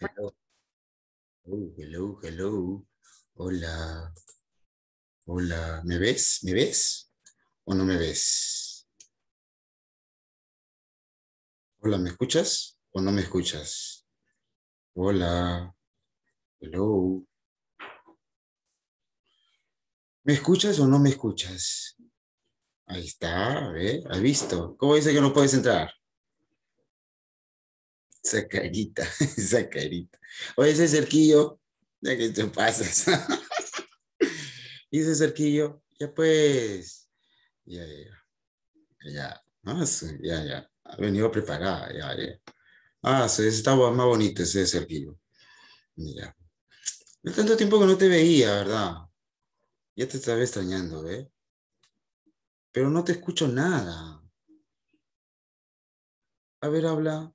Hello. hello, hello. Hola. Hola. ¿Me ves? ¿Me ves? ¿O no me ves? Hola, ¿me escuchas? ¿O no me escuchas? Hola. Hello. ¿Me escuchas o no me escuchas? Ahí está, a has visto. ¿Cómo dice que no puedes entrar? Esa carita, esa O ese cerquillo, ya que te pasas. y ese cerquillo, ya pues, ya, ya, ya, ya, ya, ha venido preparada, ya, ya. Ah, sí, estaba más bonito ese cerquillo. Mira. No tanto tiempo que no te veía, ¿verdad? Ya te estaba extrañando, ¿eh? Pero no te escucho nada. A ver, habla.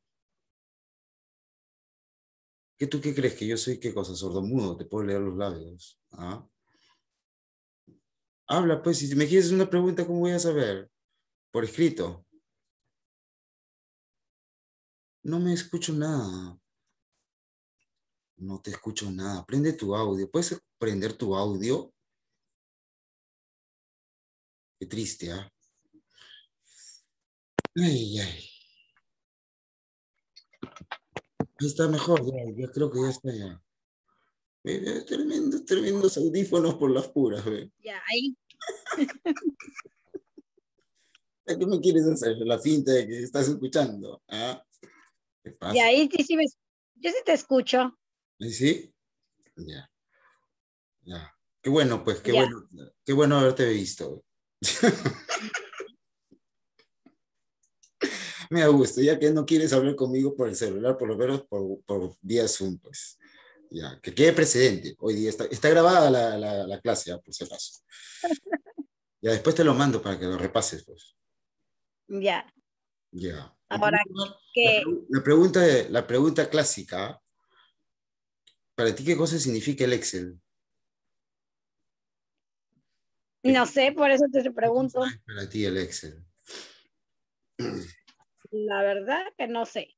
¿Qué tú qué crees? ¿Que yo soy qué cosa? Sordomudo, te puedo leer los labios. ¿ah? Habla, pues, si me quieres una pregunta, ¿cómo voy a saber? Por escrito. No me escucho nada. No te escucho nada. Prende tu audio. ¿Puedes prender tu audio? Qué triste, ¿ah? Ay, ay. Pues está mejor, ya, yo creo que ya está ya. Eh, Mira, eh, tremendo, tremendos audífonos por las puras, Ya, ahí. ¿Qué me quieres hacer? La finta de que estás escuchando. ¿Ah? ¿Qué pasa? Ya, ahí sí, sí me... Yo sí te escucho. ¿Sí? Ya. Ya. Qué bueno, pues, qué bueno, qué bueno haberte visto. me gusta, ya que no quieres hablar conmigo por el celular, por lo menos por, por vía Zoom, pues. Ya, que quede precedente. Hoy día está, grabada la, clase, por si acaso. Ya, después te lo mando para que lo repases, pues. Ya. Ya. Ahora, la, la, pregunta, la pregunta clásica, ¿para ti qué cosa significa el Excel? No sé, por eso te pregunto. Para ti el Excel. La verdad que no sé.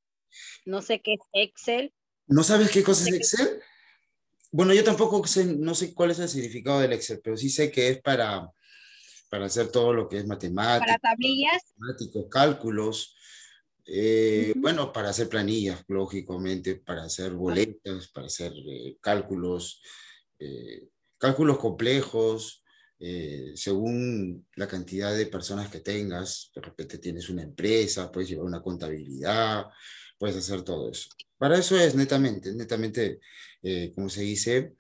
No sé qué es Excel. ¿No sabes qué cosa es Excel? Bueno, yo tampoco sé, no sé cuál es el significado del Excel, pero sí sé que es para, para hacer todo lo que es matemáticas Para tablillas. Matemáticos, cálculos. Eh, bueno, para hacer planillas, lógicamente, para hacer boletas, para hacer eh, cálculos, eh, cálculos complejos, eh, según la cantidad de personas que tengas, de repente tienes una empresa, puedes llevar una contabilidad, puedes hacer todo eso. Para eso es netamente, netamente, eh, como se dice,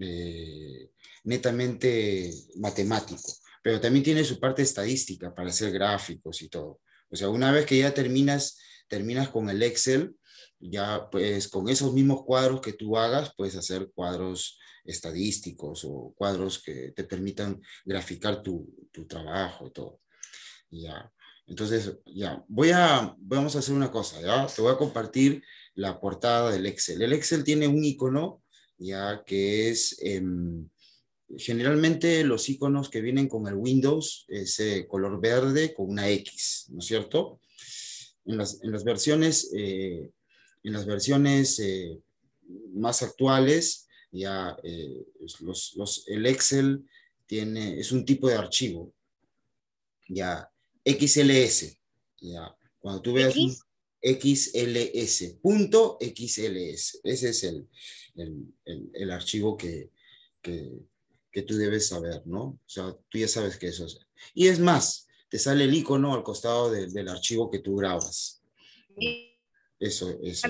eh, netamente matemático, pero también tiene su parte estadística para hacer gráficos y todo. O sea, una vez que ya terminas, terminas con el Excel, ya pues con esos mismos cuadros que tú hagas, puedes hacer cuadros estadísticos o cuadros que te permitan graficar tu, tu trabajo y todo. Ya. Entonces, ya, voy a, vamos a hacer una cosa, ya, te voy a compartir la portada del Excel. El Excel tiene un icono, ya, que es, em, generalmente los iconos que vienen con el Windows ese color verde con una X, ¿no es cierto? En las, en las versiones, eh, en las versiones eh, más actuales, ya eh, el Excel tiene, es un tipo de archivo, ya, XLS, ya, cuando tú veas ¿X? XLS, XLS, ese es el, el, archivo que, que, tú debes saber, ¿no? O sea, tú ya sabes que eso es. Y es más, te sale el icono al costado del archivo que tú grabas. Eso, eso.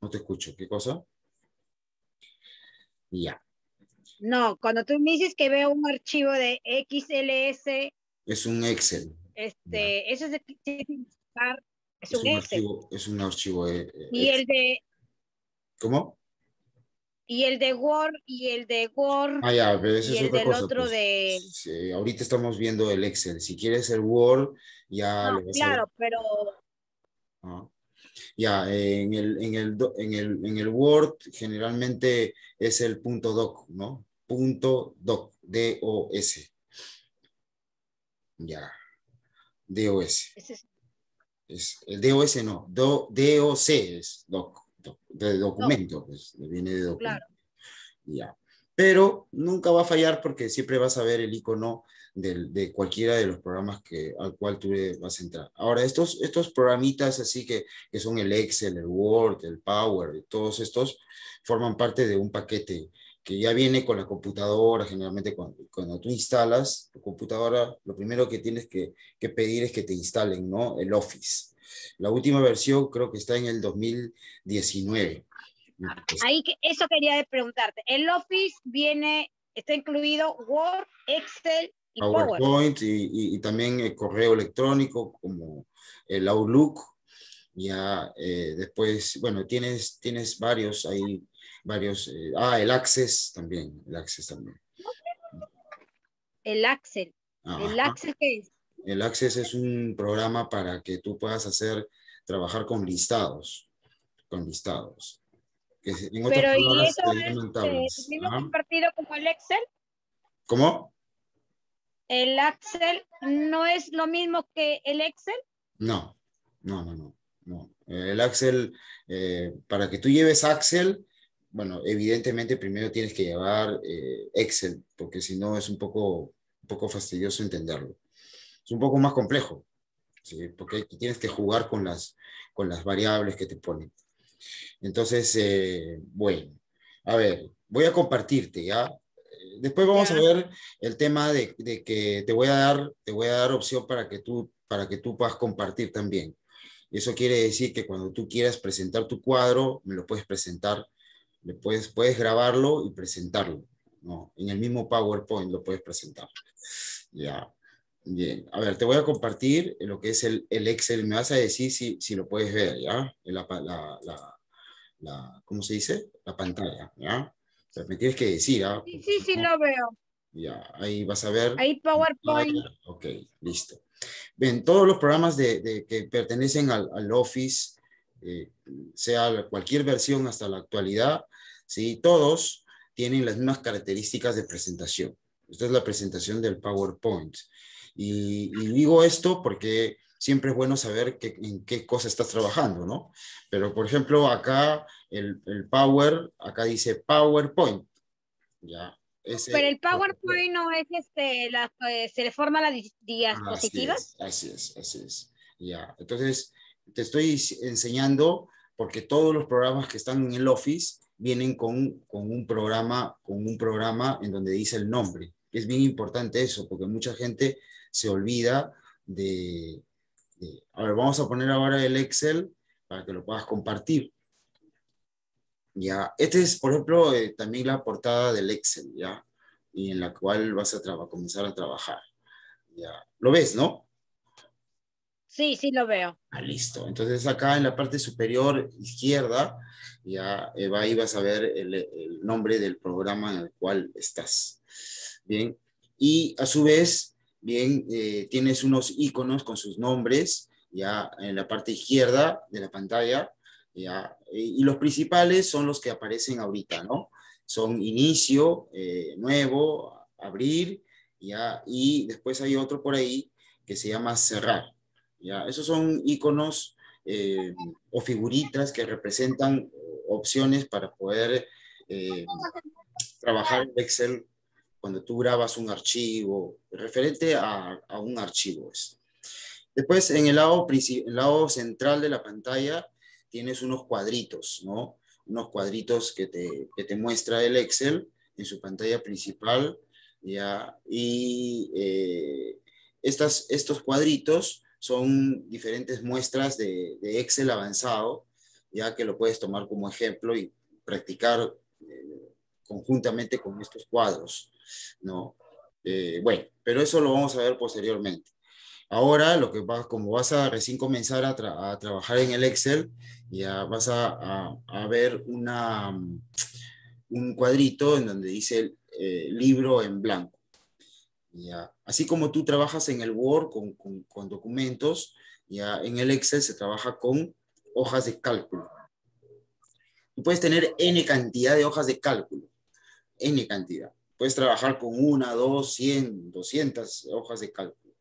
No te escucho, ¿qué cosa? Ya. No, cuando tú me dices que veo un archivo de XLS. Es un Excel. Este, eso es, es, un, Archivo, es un archivo. De, eh, eh, y el de. ¿Cómo? Y el de Word y el de Word. Ah, ya, pero ese es otro pues. de. ahorita estamos viendo el Excel. Si quieres el Word, ya. lo claro, pero. Ah. Ya, en el, en, el, Word generalmente es el punto doc, ¿no? Punto doc, D-O-S. Ya, d S Es, el s no, d o c es doc, de documento, pues, viene de documento. Ya. Pero nunca va a fallar porque siempre vas a ver el icono de, cualquiera de los programas que, al cual tú vas a entrar. Ahora, estos, estos programitas así que, son el Excel, el Word, el Power, todos estos forman parte de un paquete que ya viene con la computadora, generalmente cuando, tú instalas tu computadora, lo primero que tienes que, pedir es que te instalen, ¿no? El Office. La última versión creo que está en el 2019. Ah, ahí que, eso quería preguntarte. El Office viene, está incluido Word, Excel PowerPoint y, también el eh, correo electrónico como el eh, Outlook. Ya eh, después, bueno, tienes, tienes varios ahí, varios. ah, el Access también, el Access también. El Access. ¿El Access es? El Access es un programa para que tú puedas hacer, trabajar con listados, con listados. Pero, ¿y eso es, compartido como el Excel? ¿Cómo? ¿El Axel no es lo mismo que el Excel? No, no, no, no. El Axel, eh, para que tú lleves Axel, bueno, evidentemente primero tienes que llevar eh, Excel, porque si no es un poco, un poco fastidioso entenderlo. Es un poco más complejo, porque tienes que jugar con las, con las variables que te ponen. Entonces, eh, bueno, a ver, voy a compartirte ya Después vamos a ver el tema de, que te voy, a dar, te voy a dar opción para que tú, para que tú puedas compartir también. Eso quiere decir que cuando tú quieras presentar tu cuadro, me lo puedes presentar, le puedes, grabarlo y presentarlo. ¿no? En el mismo PowerPoint lo puedes presentar. Ya. Bien. A ver, te voy a compartir lo que es el, Excel. Me vas a decir si, si lo puedes ver, ¿ya? La, ¿Cómo se dice? La pantalla, ¿ya? sea, me tienes que decir, ¿ah? Sí, sí, sí, lo veo. Ya, ahí vas a ver. Ahí PowerPoint. ok, listo. Ven, todos los programas de, que pertenecen al, Office, eh, sea cualquier versión hasta la actualidad, todos tienen las mismas características de presentación. Esta es la presentación del PowerPoint. Y, y digo esto porque siempre es bueno saber en qué cosa estás trabajando, ¿no? Pero, por ejemplo, acá el, el Power, acá dice PowerPoint, ¿ya? Pero el PowerPoint no es este, la, pues, se le forma las diapositivas. Así es, así es, Ya, entonces te estoy enseñando porque todos los programas que están en el Office vienen con, con, un programa, con un programa en donde dice el nombre. Es bien importante eso, porque mucha gente se olvida de, eh, a ver, vamos a poner ahora el Excel para que lo puedas compartir. Ya, este es, por ejemplo, eh, también la portada del Excel, ¿ya? Y en la cual vas a comenzar a trabajar. Ya, lo ves, ¿no? Sí, sí lo veo. Ah, listo. Entonces acá en la parte superior izquierda, ya eh, ahí vas a ver el, el, nombre del programa en el cual estás. Bien. Y a su vez, Bien, eh, tienes unos iconos con sus nombres, ya en la parte izquierda de la pantalla, eh, y los principales son los que aparecen ahorita, ¿no? Son inicio, eh, nuevo, abrir, ya, y después hay otro por ahí que se llama cerrar, ya. Esos son iconos o figuritas que representan opciones para poder trabajar en Excel cuando tú grabas un archivo, referente a, a un archivo. Es. Pues. Después, en el, lado, lado central de la pantalla, tienes unos cuadritos, ¿no? Unos cuadritos que te, que te muestra el Excel en su pantalla principal, ¿ya? Y eh, estas, estos cuadritos son diferentes muestras de, Excel avanzado, ya que lo puedes tomar como ejemplo y practicar eh, conjuntamente con estos cuadros, ¿no? Eh, bueno, pero eso lo vamos a ver posteriormente. Ahora, lo que vas, como vas a recién comenzar a, trabajar en el Excel, ya vas a, ver una, un cuadrito en donde dice eh, libro en blanco. Así como tú trabajas en el Word con, documentos, ya en el Excel se trabaja con hojas de cálculo. Tú puedes tener N cantidad de hojas de cálculo. N cantidad. Puedes trabajar con una, dos, cien, doscientas hojas de cálculo.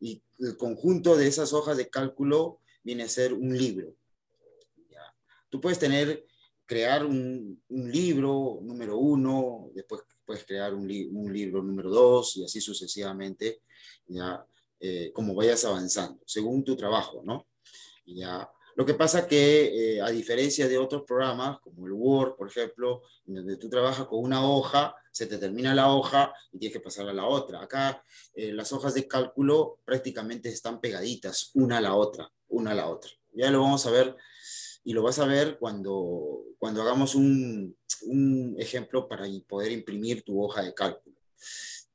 Y el conjunto de esas hojas de cálculo viene a ser un libro. Tú puedes tener, crear un, libro número uno, después puedes crear un, libro número dos y así sucesivamente, ¿ya? Eh, como vayas avanzando, según tu trabajo, ¿no? ¿Ya? Lo que pasa que, eh, a diferencia de otros programas, como el Word, por ejemplo, donde tú trabajas con una hoja, se te termina la hoja y tienes que pasar a la otra. Acá eh, las hojas de cálculo prácticamente están pegaditas una a la otra, una a la otra. Ya lo vamos a ver y lo vas a ver cuando, cuando hagamos un, un ejemplo para poder imprimir tu hoja de cálculo.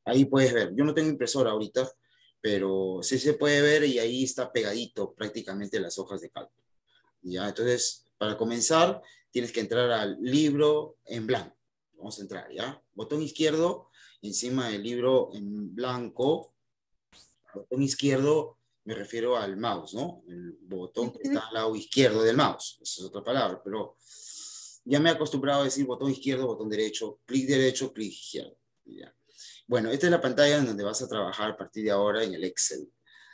Ahí puedes ver. Yo no tengo impresora ahorita, pero sí se puede ver y ahí está pegadito prácticamente las hojas de cálculo. ¿ya? Entonces, para comenzar, tienes que entrar al libro en blanco. Vamos a entrar, ¿ya? Botón izquierdo, encima del libro en blanco. Botón izquierdo, me refiero al mouse, ¿no? El botón que está al lado izquierdo del mouse. Esa es otra palabra, pero ya me he acostumbrado a decir botón izquierdo, botón derecho, clic derecho, clic izquierdo. Bueno, esta es la pantalla en donde vas a trabajar a partir de ahora en el Excel.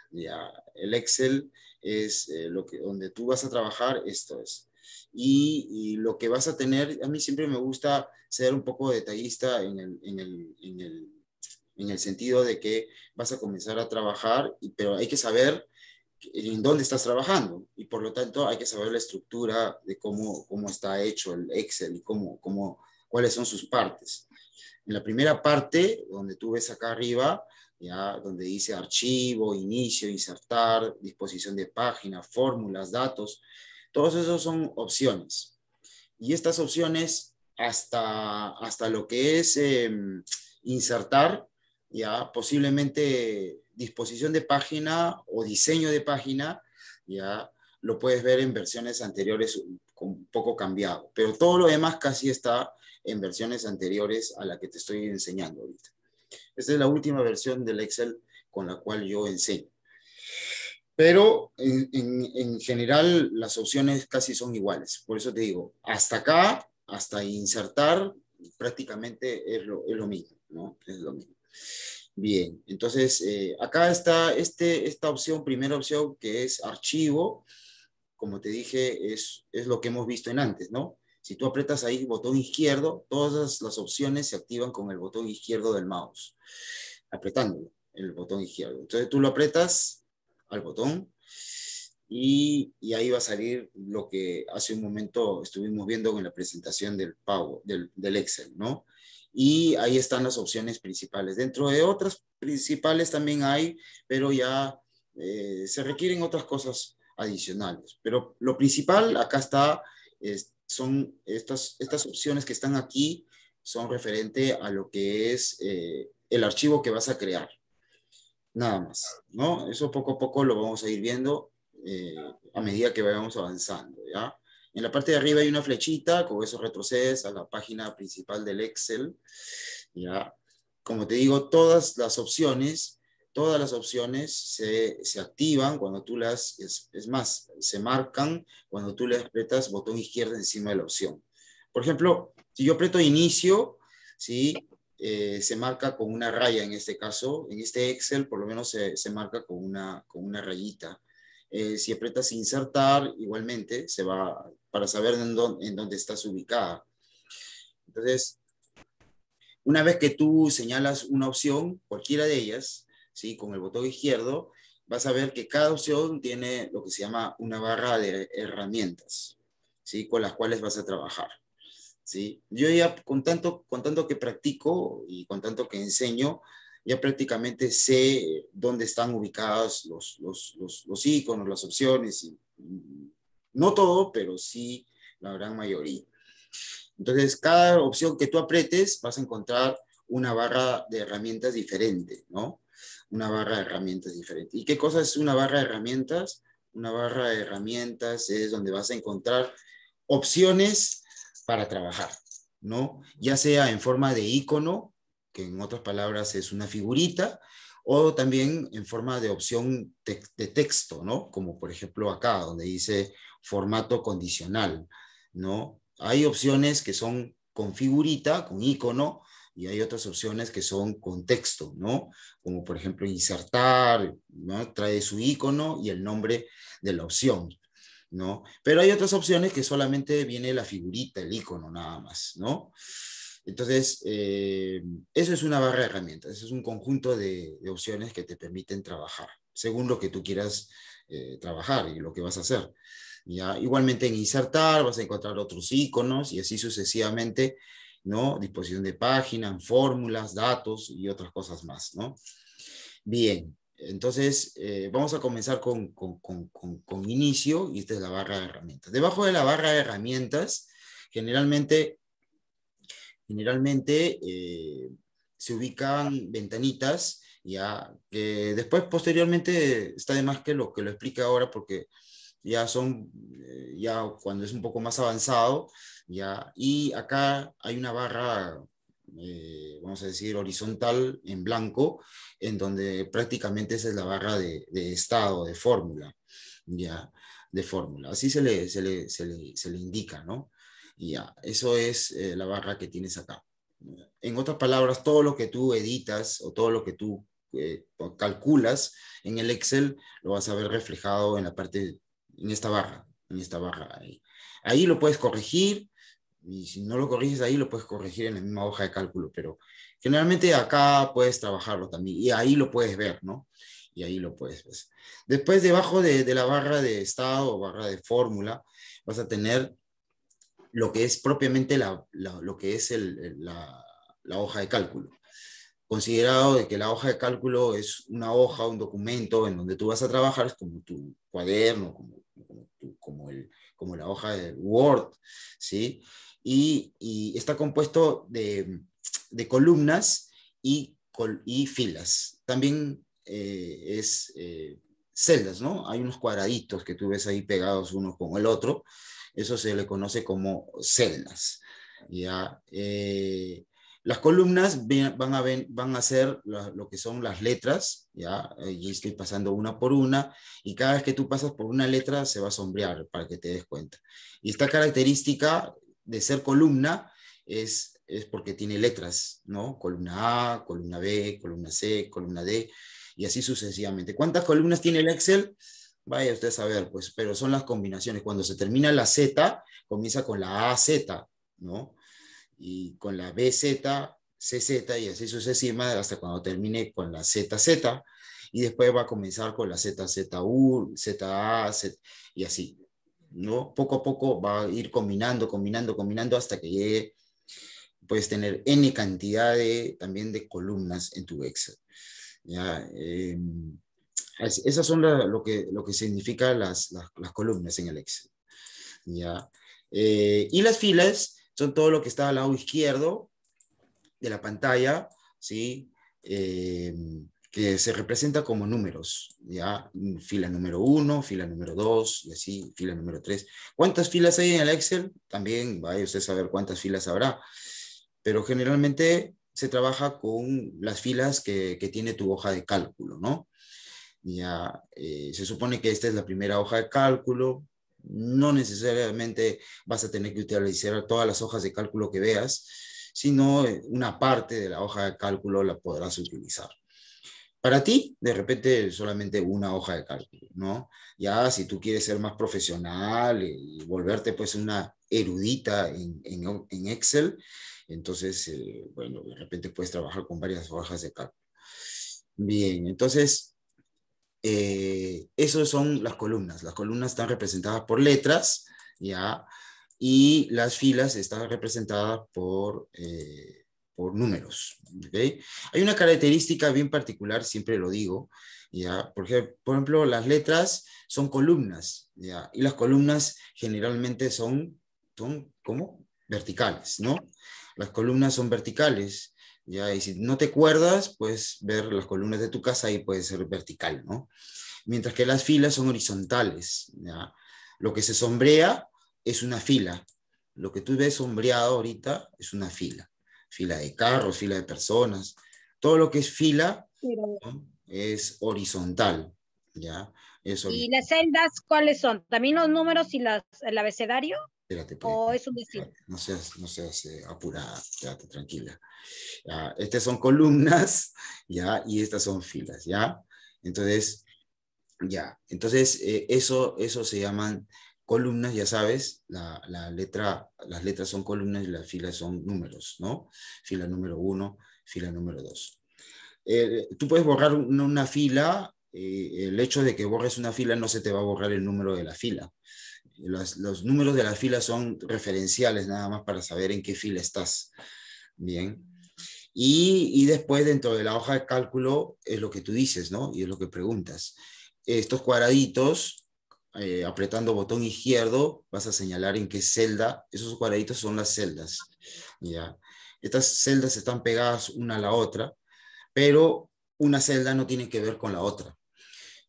¿ya? El Excel es eh, lo que, donde tú vas a trabajar, esto es. Y, lo que vas a tener, a mí siempre me gusta ser un poco detallista en el, sentido de que vas a comenzar a trabajar, pero hay que saber en dónde estás trabajando y por lo tanto hay que saber la estructura de cómo, cómo está hecho el Excel y cómo, cómo, cuáles son sus partes. En la primera parte, donde tú ves acá arriba, donde dice archivo, inicio, insertar, disposición de página, fórmulas, datos. Todos esos son opciones. Y estas opciones hasta, hasta lo que es em, insertar, ya posiblemente disposición de página o diseño de página, ya lo puedes ver en versiones anteriores un poco cambiado, pero todo lo demás casi está en versiones anteriores a la que te estoy enseñando ahorita. Esta es la última versión del Excel con la cual yo enseño. Pero en, general las opciones casi son iguales. Por eso te digo, hasta acá, hasta insertar, prácticamente es lo, mismo, ¿no? Es lo mismo. Bien, entonces eh, acá está este, esta opción, primera opción, que es archivo. Como te dije, es, es lo que hemos visto en antes, ¿no? Si tú apretas ahí el botón izquierdo, todas las opciones se activan con el botón izquierdo del mouse, apretándolo, el botón izquierdo. Entonces tú lo apretas al botón y, ahí va a salir lo que hace un momento estuvimos viendo en la presentación del, pago del, Excel, ¿no? Y ahí están las opciones principales. Dentro de otras principales también hay, pero ya eh, se requieren otras cosas adicionales. Pero lo principal acá está este, son estas, estas opciones que están aquí son referente a lo que es eh, el archivo que vas a crear. Nada más, ¿no? Eso poco a poco lo vamos a ir viendo eh, a medida que vayamos avanzando, ¿ya? En la parte de arriba hay una flechita, con eso retrocedes a la página principal del Excel, ¿ya? Como te digo, todas las opciones todas las opciones se, se activan cuando tú las, es, es, más, se marcan cuando tú le aprietas botón izquierdo encima de la opción. Por ejemplo, si yo aprieto inicio, ¿sí? Eh, se marca con una raya en este caso, en este Excel por lo menos se, se marca con una, con una rayita. Eh, si aprietas insertar, igualmente se va para saber en dónde, en dónde estás ubicada. Entonces, una vez que tú señalas una opción, cualquiera de ellas, ¿sí? con el botón izquierdo, vas a ver que cada opción tiene lo que se llama una barra de herramientas, ¿sí? con las cuales vas a trabajar. ¿sí? Yo ya con tanto, con tanto que practico y con tanto que enseño, ya prácticamente sé dónde están ubicados los, los, los, los iconos, las opciones, y, mm, no todo, pero sí la gran mayoría. Entonces, cada opción que tú apretes, vas a encontrar una barra de herramientas diferente, ¿no? una barra de herramientas diferente. ¿Y qué cosa es una barra de herramientas? Una barra de herramientas es donde vas a encontrar opciones para trabajar, ¿no? Ya sea en forma de icono, que en otras palabras es una figurita, o también en forma de opción de texto, ¿no? Como por ejemplo acá, donde dice formato condicional, ¿no? Hay opciones que son con figurita, con icono, y hay otras opciones que son contexto, ¿no? Como por ejemplo insertar, ¿no? Trae su icono y el nombre de la opción, ¿no? Pero hay otras opciones que solamente viene la figurita, el icono nada más, ¿no? Entonces, eh, eso es una barra de herramientas, es un conjunto de, opciones que te permiten trabajar, según lo que tú quieras eh, trabajar y lo que vas a hacer. ¿ya? Igualmente en insertar vas a encontrar otros iconos y así sucesivamente ¿no? Disposición de páginas, fórmulas, datos y otras cosas más, ¿no? Bien, entonces eh, vamos a comenzar con, inicio y esta es la barra de herramientas. Debajo de la barra de herramientas, generalmente, generalmente eh, se ubican ventanitas, ya, que después posteriormente está de más que lo que lo explica ahora porque ya son, eh, ya cuando es un poco más avanzado, ya, y acá hay una barra, eh, vamos a decir, horizontal en blanco, en donde prácticamente esa es la barra de, estado, de fórmula, ya, de fórmula, así se le, se le, se le, se le indica, ¿no? Ya, eso es eh, la barra que tienes acá. En otras palabras, todo lo que tú editas o todo lo que tú calculas en el Excel, lo vas a ver reflejado en la parte en esta barra, en esta barra. Ahí, ahí lo puedes corregir y si no lo corriges ahí lo puedes corregir en la misma hoja de cálculo, pero generalmente acá puedes trabajarlo también y ahí lo puedes ver, ¿no? Y ahí lo puedes ver. Después, debajo de, la barra de estado o barra de fórmula, vas a tener lo que es propiamente la, lo que es la, la hoja de cálculo considerado de que la hoja de cálculo es una hoja, un documento en donde tú vas a trabajar es como tu cuaderno, como como, el, como la hoja de Word, ¿sí? Y, está compuesto de, columnas y, y, filas. También eh, es eh, celdas, ¿no? Hay unos cuadraditos que tú ves ahí pegados uno con el otro. Eso se le conoce como celdas. ¿ya? Eh, las columnas van a, ser lo que son las letras, ¿ya? Eh, y estoy pasando una por una, y cada vez que tú pasas por una letra se va a sombrear para que te des cuenta. Y esta característica de ser columna es, es porque tiene letras, ¿no? Columna A, columna B, columna C, columna D, y así sucesivamente. ¿Cuántas columnas tiene el Excel? Vaya usted a saber, pues, pero son las combinaciones. Cuando se termina la Z, comienza con la AZ, ¿no? y con la BZ, CZ y así sucesivamente hasta cuando termine con la ZZ y después va a comenzar con la ZZU, ZA Z, y así. ¿no? Poco a poco va a ir combinando, combinando, combinando hasta que llegue, puedes tener N cantidad también de columnas en tu Excel. ¿ya? Eh, esas son lo, que, lo que significa las, columnas en el Excel. ¿ya? Eh, y las filas son todo lo que está al lado izquierdo de la pantalla, ¿sí? Eh, que se representa como números, ¿ya? Fila número uno, fila número dos, y así, fila número tres. ¿Cuántas filas hay en el Excel? También vaya usted a saber cuántas filas habrá, pero generalmente se trabaja con las filas que, tiene tu hoja de cálculo, ¿no? Ya, eh, se supone que esta es la primera hoja de cálculo, no necesariamente vas a tener que utilizar todas las hojas de cálculo que veas, sino eh, una parte de la hoja de cálculo la podrás utilizar. Para ti, de repente, solamente una hoja de cálculo, ¿no? Ya si tú quieres ser más profesional y volverte pues una erudita en, Excel, entonces, eh, bueno, de repente puedes trabajar con varias hojas de cálculo. Bien, entonces, eh, Esas son las columnas. Las columnas están representadas por letras, ¿ya? Y las filas están representadas por, eh, por números, ¿okay? Hay una característica bien particular, siempre lo digo, ¿ya? Porque, por ejemplo, las letras son columnas, ¿ya? Y las columnas generalmente son, son Verticales, ¿no? Las columnas son verticales. ¿ya? Y si no te acuerdas, puedes ver las columnas de tu casa y puede ser vertical, ¿no? Mientras que las filas son horizontales, ¿ya? Lo que se sombrea es una fila. Lo que tú ves sombreado ahorita es una fila. Fila de carros, fila de personas. Todo lo que es fila es horizontal, ¿ya? eso ¿Y las celdas cuáles son? ¿También los números y las, el abecedario? Espérate, oh, ah, No seas, no eh, apurada, quédate tranquila. estas son columnas, ¿ya? Y estas son filas, ¿ya? Entonces, ya. Entonces, eh, eso, eso se llaman columnas, ya sabes, la, la, letra, las letras son columnas y las filas son números, ¿no? Fila número uno, fila número dos. tú puedes borrar una, una fila, eh, el hecho de que borres una fila no se te va a borrar el número de la fila los números de las filas son referenciales nada más para saber en qué fila estás. Bien. Y, después dentro de la hoja de cálculo es lo que tú dices, ¿no? Y es lo que preguntas. Estos cuadraditos, eh, apretando botón izquierdo, vas a señalar en qué celda, esos cuadraditos son las celdas, ¿ya? Estas celdas están pegadas una a la otra, pero una celda no tiene que ver con la otra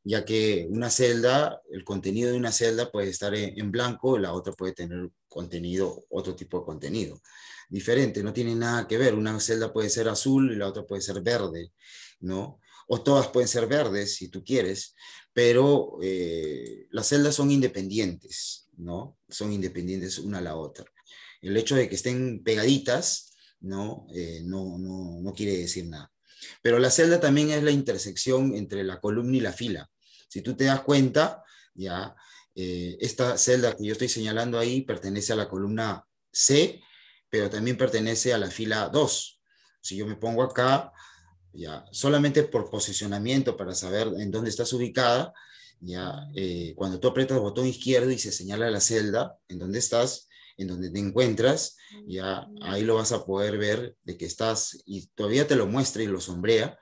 ya que una celda, el contenido de una celda puede estar en, blanco, la otra puede tener contenido, otro tipo de contenido diferente, no tiene nada que ver. Una celda puede ser azul y la otra puede ser verde, ¿no? O todas pueden ser verdes si tú quieres, pero eh, las celdas son independientes, ¿no? Son independientes una a la otra. El hecho de que estén pegaditas, eh, no, no, no quiere decir nada. Pero la celda también es la intersección entre la columna y la fila. Si tú te das cuenta, ya eh, esta celda que yo estoy señalando ahí pertenece a la columna C, pero también pertenece a la fila 2. Si yo me pongo acá, ya solamente por posicionamiento para saber en dónde estás ubicada, ya eh, cuando tú aprietas el botón izquierdo y se señala la celda en dónde estás, en donde te encuentras, ya ahí lo vas a poder ver de que estás, y todavía te lo muestra y lo sombrea,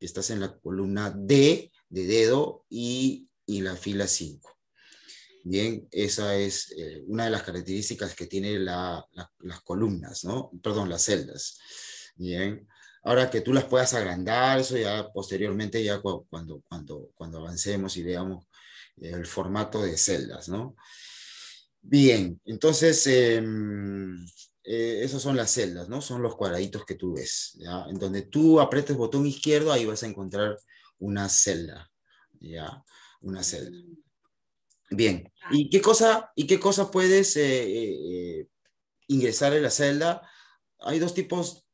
estás en la columna D, de dedo y, la fila 5. Bien, esa es eh, una de las características que tienen las columnas, ¿no? Perdón, las celdas. Bien. Ahora que tú las puedas agrandar, eso ya posteriormente, ya cuando, cuando, cuando avancemos y veamos eh, el formato de celdas, ¿no? Bien, entonces, em, eh, esas son las celdas, ¿no? Son los cuadraditos que tú ves, ¿ya? En donde tú el botón izquierdo, ahí vas a encontrar una celda, ¿ya? Una celda. Mm. Bien, ¿y qué cosa, y qué cosa puedes eh, eh, eh, ingresar en la celda? Hay dos tipos,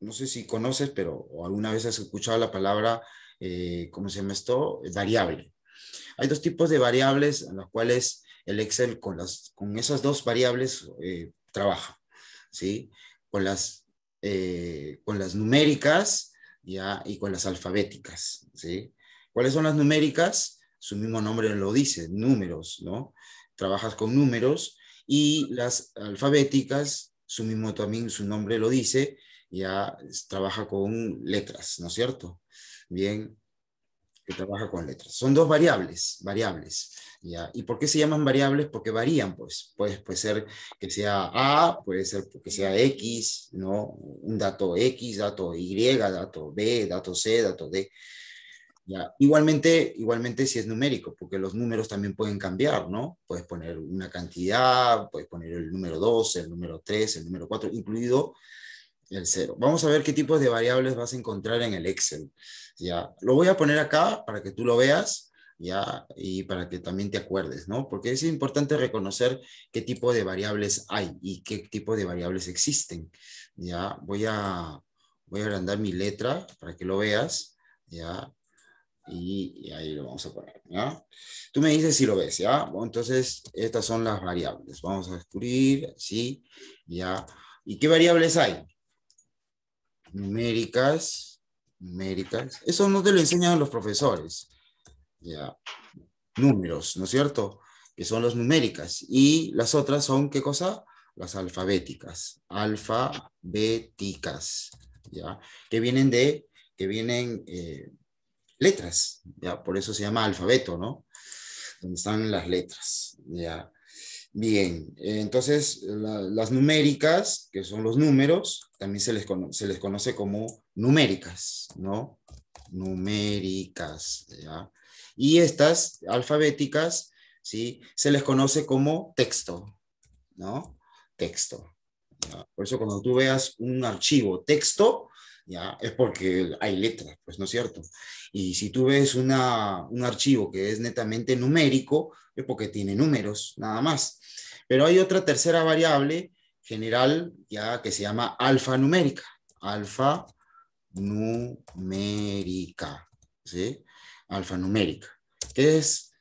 no sé si conoces, pero alguna vez has escuchado la palabra, eh, ¿cómo se llama esto? Variable. Hay dos tipos de variables en las cuales el Excel con, las, con esas dos variables trabaja, ¿sí? Con las, con las numéricas ¿ya? y con las alfabéticas. ¿sí? ¿Cuáles son las numéricas? Su mismo nombre lo dice, números, ¿no? Trabajas con números y las alfabéticas, su mismo también, su nombre lo dice, ya trabaja con letras, ¿no es cierto? Bien, que trabaja con letras. Son dos variables, variables. ¿ya? ¿Y por qué se llaman variables? Porque varían, pues. Puede, puede ser que sea A, puede ser que sea X, ¿no? Un dato X, dato Y, dato B, dato C, dato D. Ya. Igualmente, igualmente si es numérico, porque los números también pueden cambiar, ¿no? Puedes poner una cantidad, puedes poner el número 2, el número 3, el número 4, incluido el cero. Vamos a ver qué tipos de variables vas a encontrar en el Excel. Ya, lo voy a poner acá para que tú lo veas, ya, y para que también te acuerdes, ¿no? Porque es importante reconocer qué tipo de variables hay y qué tipo de variables existen. Ya, voy a, voy a agrandar mi letra para que lo veas, ya, y, ahí lo vamos a poner, Tú me dices si lo ves, ¿ya? entonces, estas son las variables. Vamos a descubrir, ¿sí? ¿Ya? ¿Y qué variables hay? numéricas, numéricas, eso no te lo enseñan los profesores, ya, números, ¿no es cierto? Que son las numéricas, y las otras son, ¿qué cosa? Las alfabéticas, alfabéticas, ya, que vienen de, que vienen eh, letras, ya, por eso se llama alfabeto, ¿no? Donde están las letras, ya. Bien, eh, entonces las numéricas, que son los números, también se les, conoce como numéricas, ¿no? Numéricas, ¿ya? Y estas alfabéticas, ¿sí? Se les conoce como texto, ¿no? Texto. Por eso cuando tú veas un archivo texto, ¿ya? es porque hay letras, pues no es cierto. Y si tú ves un archivo que es netamente numérico, es porque tiene números, nada más. Pero hay otra tercera variable general, ya que se llama alfanumérica, alfanumérica, ¿sí? Alfanumérica. ¿Qué es?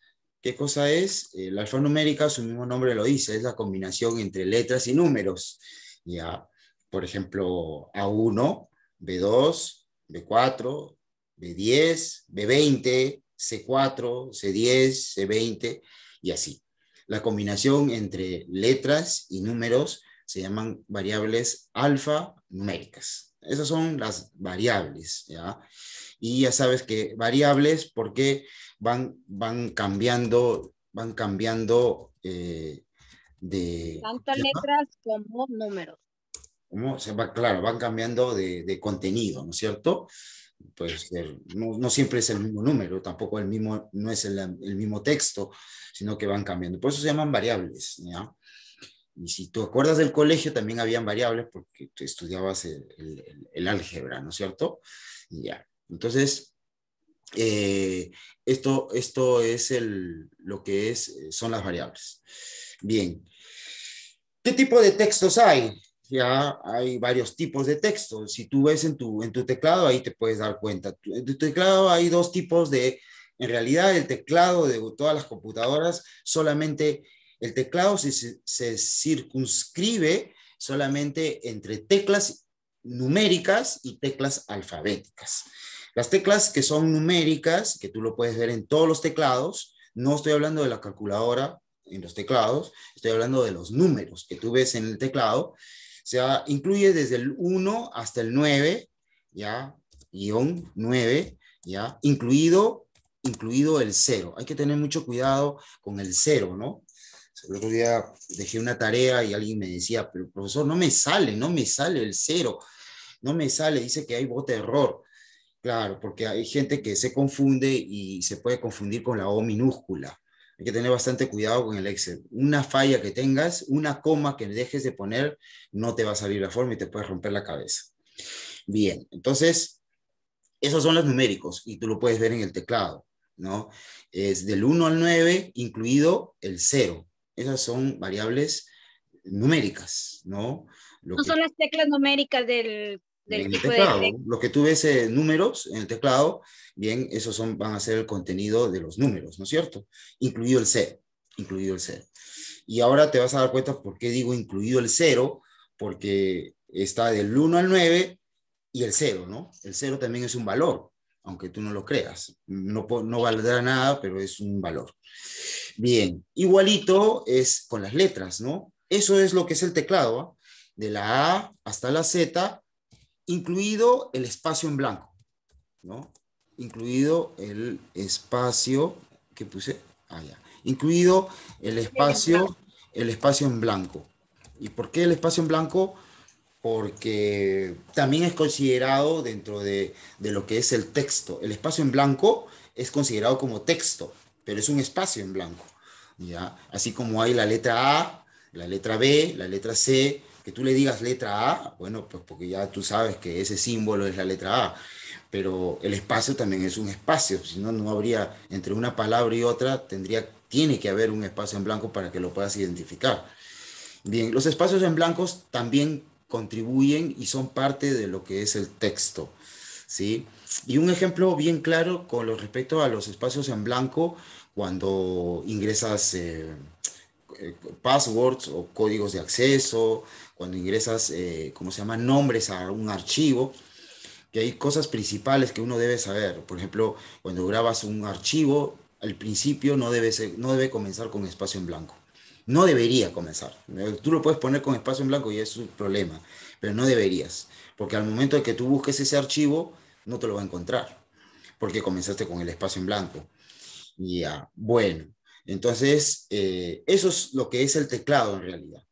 ¿Qué cosa es? La alfanumérica, su mismo nombre lo dice, es la combinación entre letras y números. Ya, por ejemplo, A1 B2, B4, B10, B20, C4, C10, C20 y así. La combinación entre letras y números se llaman variables alfanuméricas. Esas son las variables, ¿ya? Y ya sabes que variables porque van, van cambiando, van cambiando eh, de... Tanto letras como números. Se va, claro, van cambiando de, contenido, ¿no es cierto? Pues no, siempre es el mismo número, tampoco el mismo, no es el, mismo texto, sino que van cambiando. Por eso se llaman variables, ¿ya? Y si tú acuerdas del colegio, también habían variables porque tú estudiabas el, álgebra, ¿no es cierto? Y ya. Entonces, eh, esto, esto es lo que es, eh, son las variables. Bien. ¿Qué tipo de textos hay? ya hay varios tipos de texto. Si tú ves en tu, en tu teclado, ahí te puedes dar cuenta. En tu teclado hay dos tipos de, en realidad el teclado de todas las computadoras, solamente el teclado se, se circunscribe solamente entre teclas numéricas y teclas alfabéticas. Las teclas que son numéricas, que tú lo puedes ver en todos los teclados, no estoy hablando de la calculadora en los teclados, estoy hablando de los números que tú ves en el teclado, o sea, incluye desde el 1 hasta el 9, ¿ya? Guión 9, ¿ya? Incluido, incluido el 0. Hay que tener mucho cuidado con el 0, ¿no? El otro día dejé una tarea y alguien me decía, pero profesor, no me sale, no me sale el 0. No me sale, dice que hay bote error. Claro, porque hay gente que se confunde y se puede confundir con la O minúscula. Hay que tener bastante cuidado con el Excel. Una falla que tengas, una coma que dejes de poner, no te va a salir la forma y te puedes romper la cabeza. Bien, entonces, esos son los numéricos y tú lo puedes ver en el teclado, ¿no? Es del 1 al 9, incluido el 0. Esas son variables numéricas, ¿no? son las teclas numéricas del en teclado. Lo que tú ves eh, números en el teclado, bien, esos son, van a ser el contenido de los números, ¿no es cierto? Incluido el cero, incluido el cero. Y ahora te vas a dar cuenta por qué digo incluido el cero, porque está del 1 al 9 y el 0, ¿no? El 0 también es un valor, aunque tú no lo creas. No, no valdrá nada, pero es un valor. Bien, igualito es con las letras, ¿no? Eso es lo que es el teclado, ¿ah? de la A hasta la Z incluido el espacio en blanco, ¿no? Incluido el espacio que puse incluido el espacio, el espacio en blanco. ¿Y por qué el espacio en blanco? Porque también es considerado dentro de, lo que es el texto. El espacio en blanco es considerado como texto, pero es un espacio en blanco. ¿ya? Así como hay la letra A, la letra B, la letra C, que tú le digas letra A, bueno, pues porque ya tú sabes que ese símbolo es la letra A, pero el espacio también es un espacio, si no, no habría, entre una palabra y otra, tendría, tiene que haber un espacio en blanco para que lo puedas identificar. Bien, los espacios en blancos también contribuyen y son parte de lo que es el texto, ¿sí? Y un ejemplo bien claro con respecto a los espacios en blanco, cuando ingresas... Eh, eh, passwords o códigos de acceso, cuando ingresas, eh, ¿cómo se llama?, nombres a un archivo, que hay cosas principales que uno debe saber. Por ejemplo, cuando grabas un archivo, al principio no debe, ser, no debe comenzar con espacio en blanco. No debería comenzar. Eh, tú lo puedes poner con espacio en blanco y es un problema, pero no deberías, porque al momento de que tú busques ese archivo, no te lo va a encontrar, porque comenzaste con el espacio en blanco. Ya, bueno. Entonces, eh, eso es lo que es el teclado en realidad.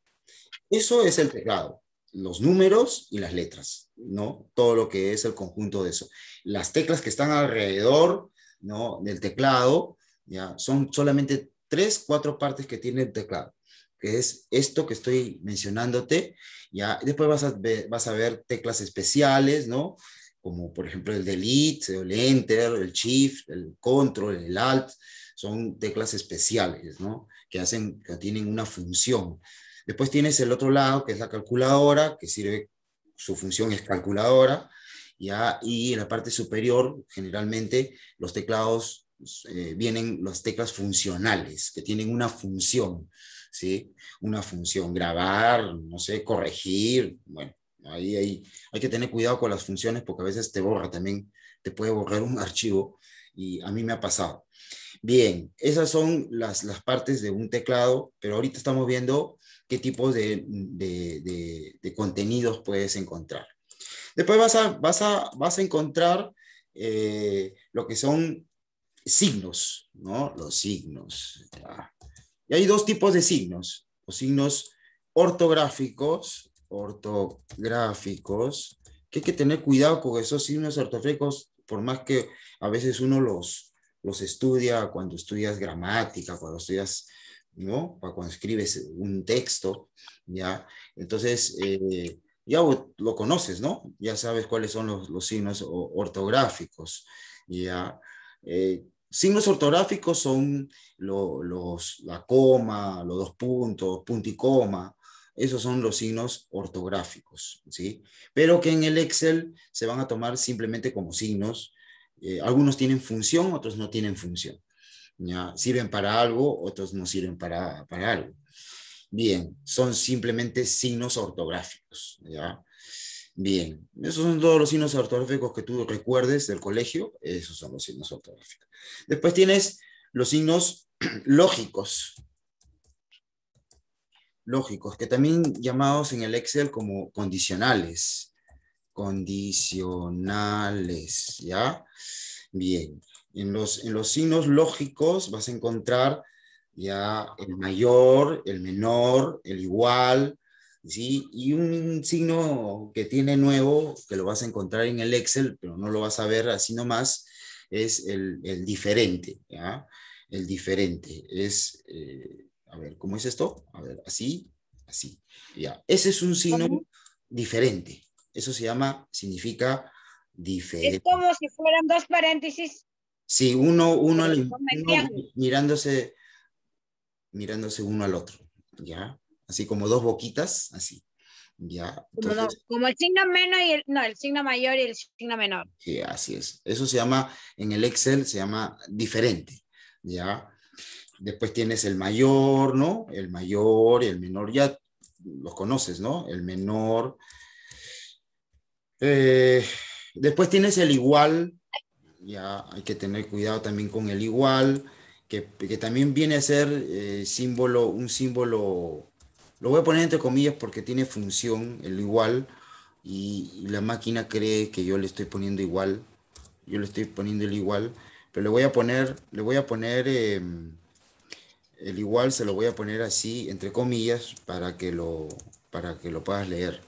Eso es el teclado, los números y las letras, ¿no? Todo lo que es el conjunto de eso. Las teclas que están alrededor, ¿no? Del teclado, ¿ya? Son solamente tres, cuatro partes que tiene el teclado, que es esto que estoy mencionándote, ¿ya? Después vas a ver, vas a ver teclas especiales, ¿no? Como por ejemplo el delete, el enter, el shift, el control, el alt, son teclas especiales, ¿no? Que, hacen, que tienen una función. Después tienes el otro lado, que es la calculadora, que sirve, su función es calculadora, y en la parte superior, generalmente, los teclados eh, vienen las teclas funcionales, que tienen una función, ¿sí? Una función, grabar, no sé, corregir, bueno, ahí, ahí hay que tener cuidado con las funciones porque a veces te borra también, te puede borrar un archivo y a mí me ha pasado. Bien, esas son las, partes de un teclado, pero ahorita estamos viendo qué tipo de, contenidos puedes encontrar. Después vas a, vas vas a encontrar eh, lo que son signos, ¿no? Los signos. Y hay dos tipos de signos, los signos ortográficos, ortográficos, que hay que tener cuidado con esos signos ortográficos, por más que a veces uno los, los estudia cuando estudias gramática, cuando estudias, ¿no? Cuando escribes un texto, ¿ya? Entonces, eh, ya lo conoces, ¿no? Ya sabes cuáles son los, signos ortográficos, ¿ya? Eh, signos ortográficos son los, la coma, los dos puntos, punto y coma, esos son los signos ortográficos, ¿sí? Pero que en el Excel se van a tomar simplemente como signos eh, algunos tienen función, otros no tienen función. Sirven para algo, otros no sirven para, algo. Bien, son simplemente signos ortográficos. ¿ya? Bien, esos son todos los signos ortográficos que tú recuerdes del colegio, esos son los signos ortográficos. Después tienes los signos lógicos. Lógicos, que también llamados en el Excel como condicionales condicionales, ¿ya? Bien, en los, en los signos lógicos vas a encontrar ya el mayor, el menor, el igual, ¿sí? Y un signo que tiene nuevo, que lo vas a encontrar en el Excel, pero no lo vas a ver así nomás, es el, diferente, ¿ya? El diferente es, eh, a ver, ¿cómo es esto? A ver, así, así, ya. Ese es un signo diferente, eso se llama, significa diferente. Es como si fueran dos paréntesis. Sí, uno, uno, mirándose, mirándose uno al otro, ¿ya? Así como dos boquitas, así. ¿Ya? como, el signo menos y el, no, el signo mayor y el signo menor. Sí, así es. Eso se llama, en el Excel se llama diferente, ¿ya? Después tienes el mayor, ¿no? El mayor y el menor, ya los conoces, ¿no? El menor, eh, después tienes el igual, ya hay que tener cuidado también con el igual, que, también viene a ser eh, símbolo, un símbolo, lo voy a poner entre comillas porque tiene función, el igual, y, la máquina cree que yo le estoy poniendo igual, yo le estoy poniendo el igual, pero le voy a poner, le voy a poner em, el igual, se lo voy a poner así, entre comillas, para que lo, para que lo puedas leer.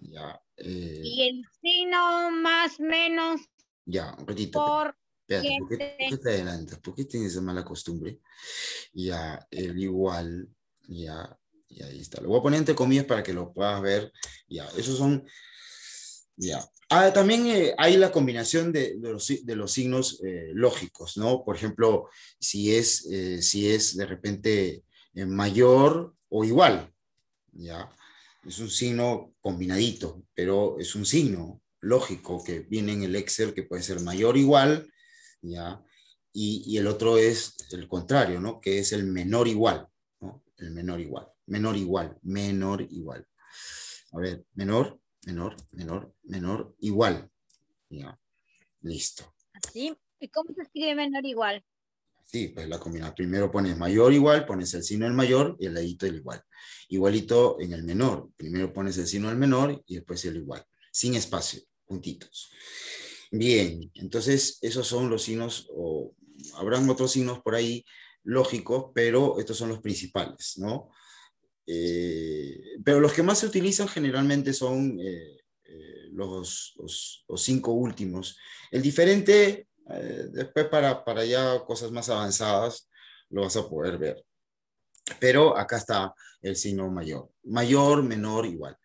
Ya. Eh, y el signo más menos. Ya, un ratito. Por espérate, ¿por, qué, tienes esa mala costumbre? Ya, el igual, ya, y ahí está. Lo voy a poner entre comillas para que lo puedas ver. Ya, esos son. Ya. Ah, también eh, hay la combinación de, los, de los, signos eh, lógicos, ¿no? Por ejemplo, si es, si es de repente mayor o igual, ¿ya? es un signo combinadito, pero es un signo lógico que viene en el Excel que puede ser mayor o igual, ¿ya? Y, el otro es el contrario, ¿no? Que es el menor igual, ¿no? El menor igual, menor igual, menor igual. A ver, menor, menor, menor, menor, igual. ¿ya? Listo. ¿Y cómo se escribe menor igual? Sí, pues la combinación. Primero pones mayor igual, pones el signo del mayor y el ladito del igual. Igualito en el menor. Primero pones el signo del menor y después el igual. Sin espacio, puntitos. Bien, entonces esos son los signos, o habrán otros signos por ahí lógicos, pero estos son los principales, ¿no? Eh, pero los que más se utilizan generalmente son eh, eh, los, cinco últimos. El diferente eh, después para, para ya cosas más avanzadas lo vas a poder ver. Pero acá está el signo mayor. Mayor, menor, igual.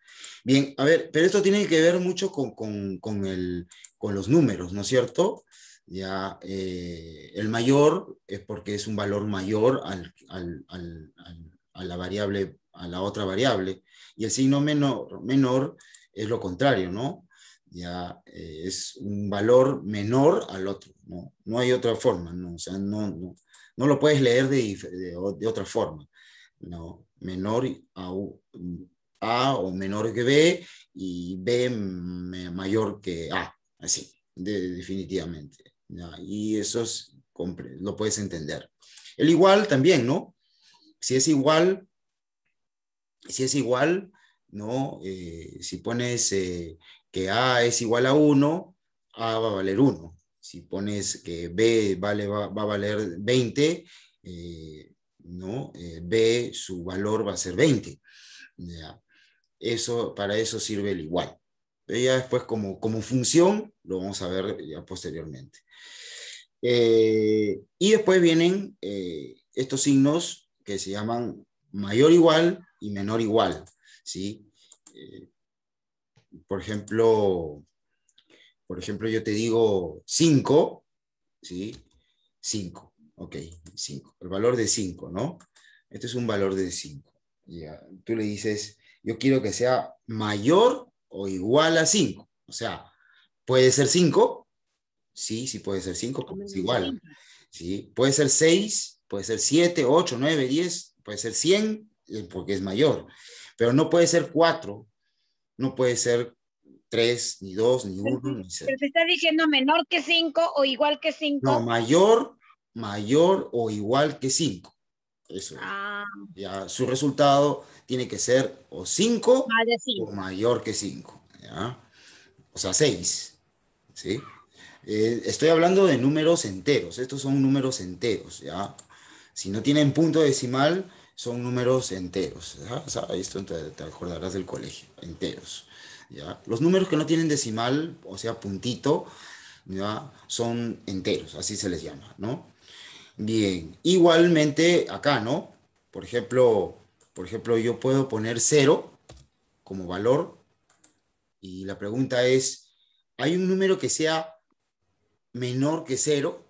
Bien, a ver, pero esto tiene que ver mucho con, con, el, con los números, ¿no es cierto? Ya, eh, el mayor es porque es un valor mayor al, al, al, a la variable, a la otra variable. Y el signo menor, menor es lo contrario, ¿no? ya eh, es un valor menor al otro, ¿no? No hay otra forma, ¿no? O sea, no, no, lo puedes leer de, de, otra forma, ¿no? Menor a, a o menor que B y B mayor que A, así, definitivamente. Y eso es, lo puedes entender. El igual también, ¿no? Si es igual, si es igual, ¿no? Eh, si pones eh, que A es igual a 1, A va a valer 1. Si pones que B vale, va, a valer 20, eh, ¿no? Eh, B, su valor va a ser 20. Eso, para eso sirve el igual. Pero ya después como, como función lo vamos a ver ya posteriormente. Eh, y después vienen estos signos que se llaman mayor igual y menor igual. ¿sí? por ejemplo, por ejemplo, yo te digo 5, ¿sí? 5, ok, 5, el valor de 5, ¿no? Este es un valor de 5. Tú le dices, yo quiero que sea mayor o igual a 5. O sea, puede ser 5, sí, sí puede ser 5, es igual. ¿sí? Puede ser 6, puede ser 7, 8, 9, 10, puede ser 100, eh, porque es mayor. Pero no puede ser 4, no puede ser tres, ni dos, ni uno, ni seis. Pero se está diciendo menor que cinco o igual que cinco. No, mayor, mayor o igual que cinco. Eso. Ah. Ya, su resultado tiene que ser o cinco, o mayor que cinco. ¿ya? O sea, seis. ¿sí? Eh, estoy hablando de números enteros. Estos son números enteros. ¿ya? Si no tienen punto decimal, son números enteros. ¿ya? esto te, te, acordarás del colegio, enteros. ¿ya? Los números que no tienen decimal, o sea, puntito, ¿ya? son enteros, así se les llama, ¿no? Bien, igualmente acá, ¿no? Por ejemplo, por ejemplo, yo puedo poner cero como valor y la pregunta es, ¿hay un número que sea menor que cero?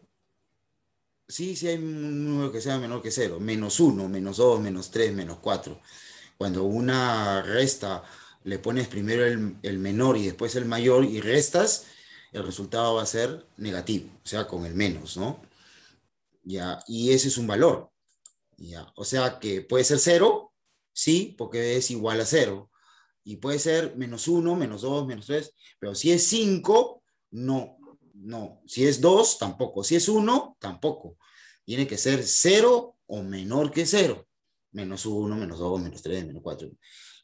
Sí, sí hay un número que sea menor que cero, menos uno, menos dos, menos tres, menos cuatro. Cuando una resta le pones primero el, menor y después el mayor y restas, el resultado va a ser negativo, o sea, con el menos, ¿no? Ya, y ese es un valor. Ya, o sea que puede ser cero, sí, porque es igual a cero. Y puede ser menos uno, menos dos, menos tres, pero si es cinco, no, no. Si es 2, tampoco. Si es 1, tampoco. Tiene que ser 0 o menor que 0. Menos 1, menos 2, menos 3, menos 4.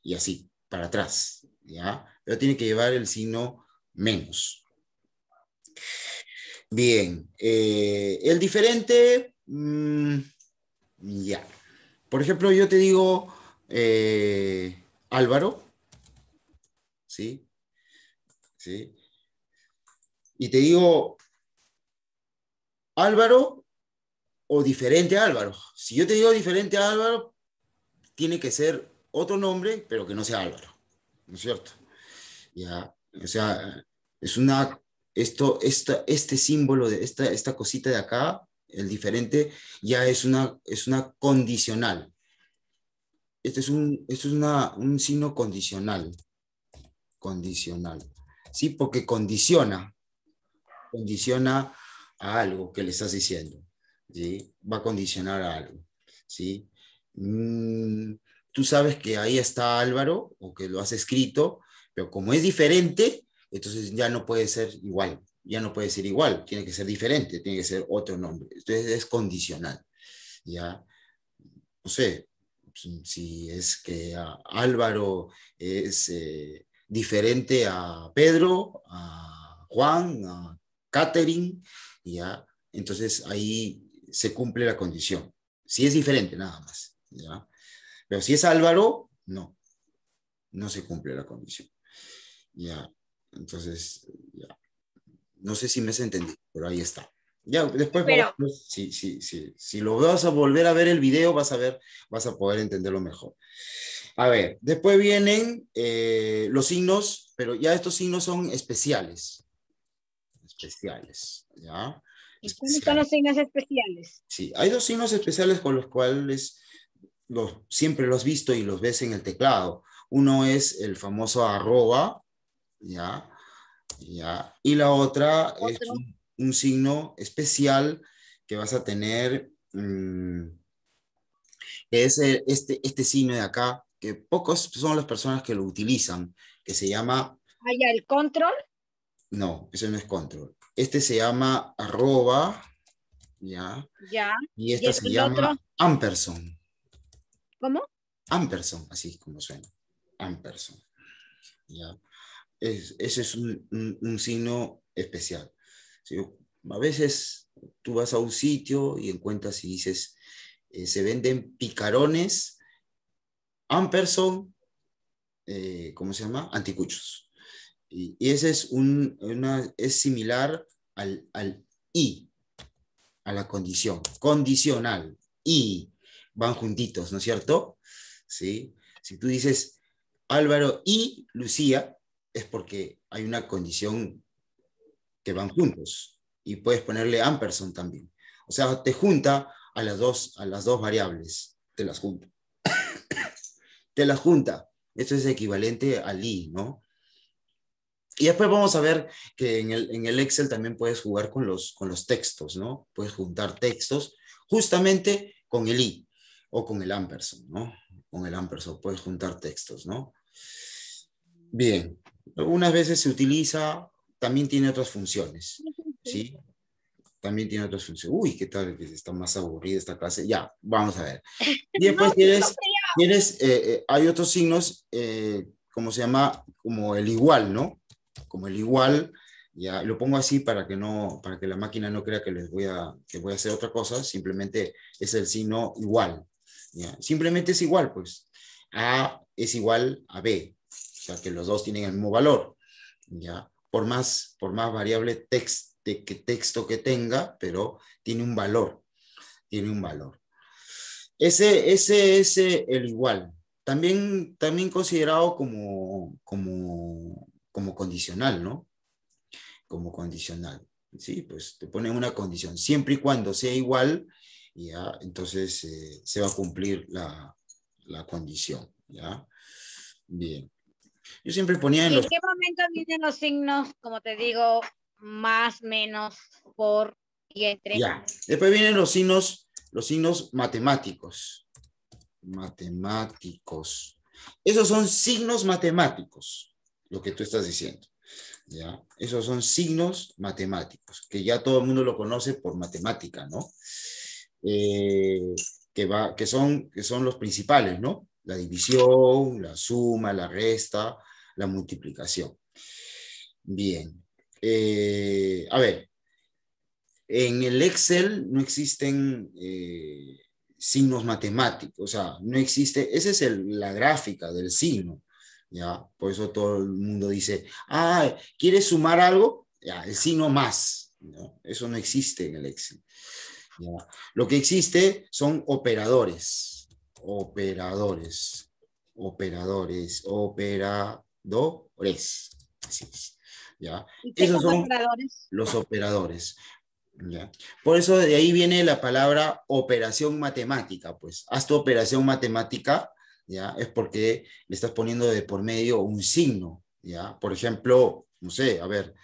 Y así, para atrás. ¿Ya? Pero tiene que llevar el signo menos. Bien. Eh, el diferente, mmm, ya. Por ejemplo, yo te digo eh, Álvaro. ¿Sí? ¿Sí? y te digo, Álvaro o diferente Álvaro. Si yo te digo diferente a Álvaro, tiene que ser otro nombre, pero que no sea Álvaro. ¿No es cierto? o sea, es una, esto, esta, este símbolo, de esta, esta cosita de acá, el diferente, ya es una, es una condicional. Este es un, es una, un signo condicional. Condicional. Sí, porque condiciona, condiciona a algo que le estás diciendo, ¿sí? va a condicionar a algo. ¿sí? Mm, tú sabes que ahí está Álvaro o que lo has escrito, pero como es diferente, entonces ya no puede ser igual, ya no puede ser igual, tiene que ser diferente, tiene que ser otro nombre. Entonces es condicional, ¿ya? No sé si es que Álvaro es eh, diferente a Pedro, a Juan, a catering, ¿ya? Entonces ahí se cumple la condición. Si es diferente, nada más, ¿ya? Pero si es Álvaro, no, no se cumple la condición. Ya, entonces, ya. No sé si me has entendido, pero ahí está. Ya, después, pues, si, si, si, si, lo vas a volver a ver el video, vas a ver, vas a poder entenderlo mejor. A ver, después vienen eh, los signos, pero ya estos signos son especiales, especiales, ¿ya? son los signos especiales? Sí, hay dos signos especiales con los cuales los, siempre los visto y los ves en el teclado. Uno es el famoso arroba, ¿ya? ¿Ya? Y la otra es un, signo especial que vas a tener, mm, es este, este signo de acá, que pocos son las personas que lo utilizan, que se llama... Ah, el control. No, ese no es control. Este se llama arroba, ¿ya? Ya. Y este se llama amperson. ¿Cómo? Amperson, así como suena. Amperson. ¿Ya? ese es un, signo especial. A veces tú vas a un sitio y encuentras y dices, eh, se venden picarones, amperson, eh, ¿cómo se llama? Anticuchos. Y, ese es, una, es similar al, I, a la condición, condicional. Y van juntitos, ¿no es cierto? ¿Sí? Si tú dices Álvaro y Lucía, es porque hay una condición que van juntos. Y puedes ponerle Amperson también. O sea, te junta a las dos, a las dos variables. Te las junta. te las junta. Esto es equivalente al i, ¿no? Y después vamos a ver que en el, Excel también puedes jugar con los, con los textos, ¿no? Puedes juntar textos justamente con el i o con el ampersand, ¿no? Con el ampersand puedes juntar textos, ¿no? Bien, Algunas veces se utiliza, también tiene otras funciones, ¿sí? También tiene otras funciones. Uy, qué tal, está más aburrida esta clase. Ya, vamos a ver. Y después tienes, eh, eh, hay otros signos, eh, como se llama, como el igual, ¿no? como el igual, ya lo pongo así para que, no, para que la máquina no crea que les voy a, que voy a hacer otra cosa, simplemente es el signo igual. ¿ya? Simplemente es igual, pues. A es igual a B, o sea que los dos tienen el mismo valor. ¿ya? Por, más, por más variable text, que texto que tenga, pero tiene un valor. Tiene un valor. Ese, ese es eh, el igual. También, también considerado como, como, como condicional, ¿no? Como condicional. Sí, pues te ponen una condición. Siempre y cuando sea igual, ya, entonces eh, se va a cumplir la, condición, ¿ya? Bien. Yo siempre ponía en los... ¿En qué momento vienen los signos, como te digo, más, menos, por y entre? Ya. Después vienen los signos, los signos matemáticos. Matemáticos. Esos son signos matemáticos lo que tú estás diciendo. ¿ya? Esos son signos matemáticos, que ya todo el mundo lo conoce por matemática, ¿no? Eh, que, va, que, son, que son los principales, ¿no? La división, la suma, la resta, la multiplicación. Bien. Eh, a ver, en el Excel no existen eh, signos matemáticos, o sea, no existe, esa es la gráfica del signo, ¿ya? Por eso todo el mundo dice, ah, ¿quieres sumar algo? Ya, el signo más. Eso no existe en el Excel. Lo que existe son operadores, operadores, operadores, operadores. Así es. ¿ya? Esos son los operadores. Por eso de ahí viene la palabra operación matemática, pues haz tu operación matemática ¿ya? Es porque le estás poniendo de por medio un signo, ¿ya? Por ejemplo, no sé, a ver,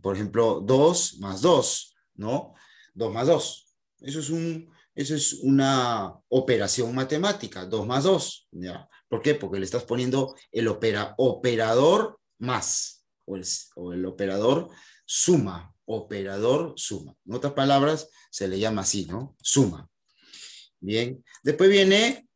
por ejemplo, 2 más 2, ¿no? 2 más 2. Eso es, un, eso es una operación matemática, 2 más 2, ¿ya? ¿Por qué? Porque le estás poniendo el opera, operador más, o el, o el operador suma, operador suma. En otras palabras, se le llama así, ¿no? Suma. Bien, después viene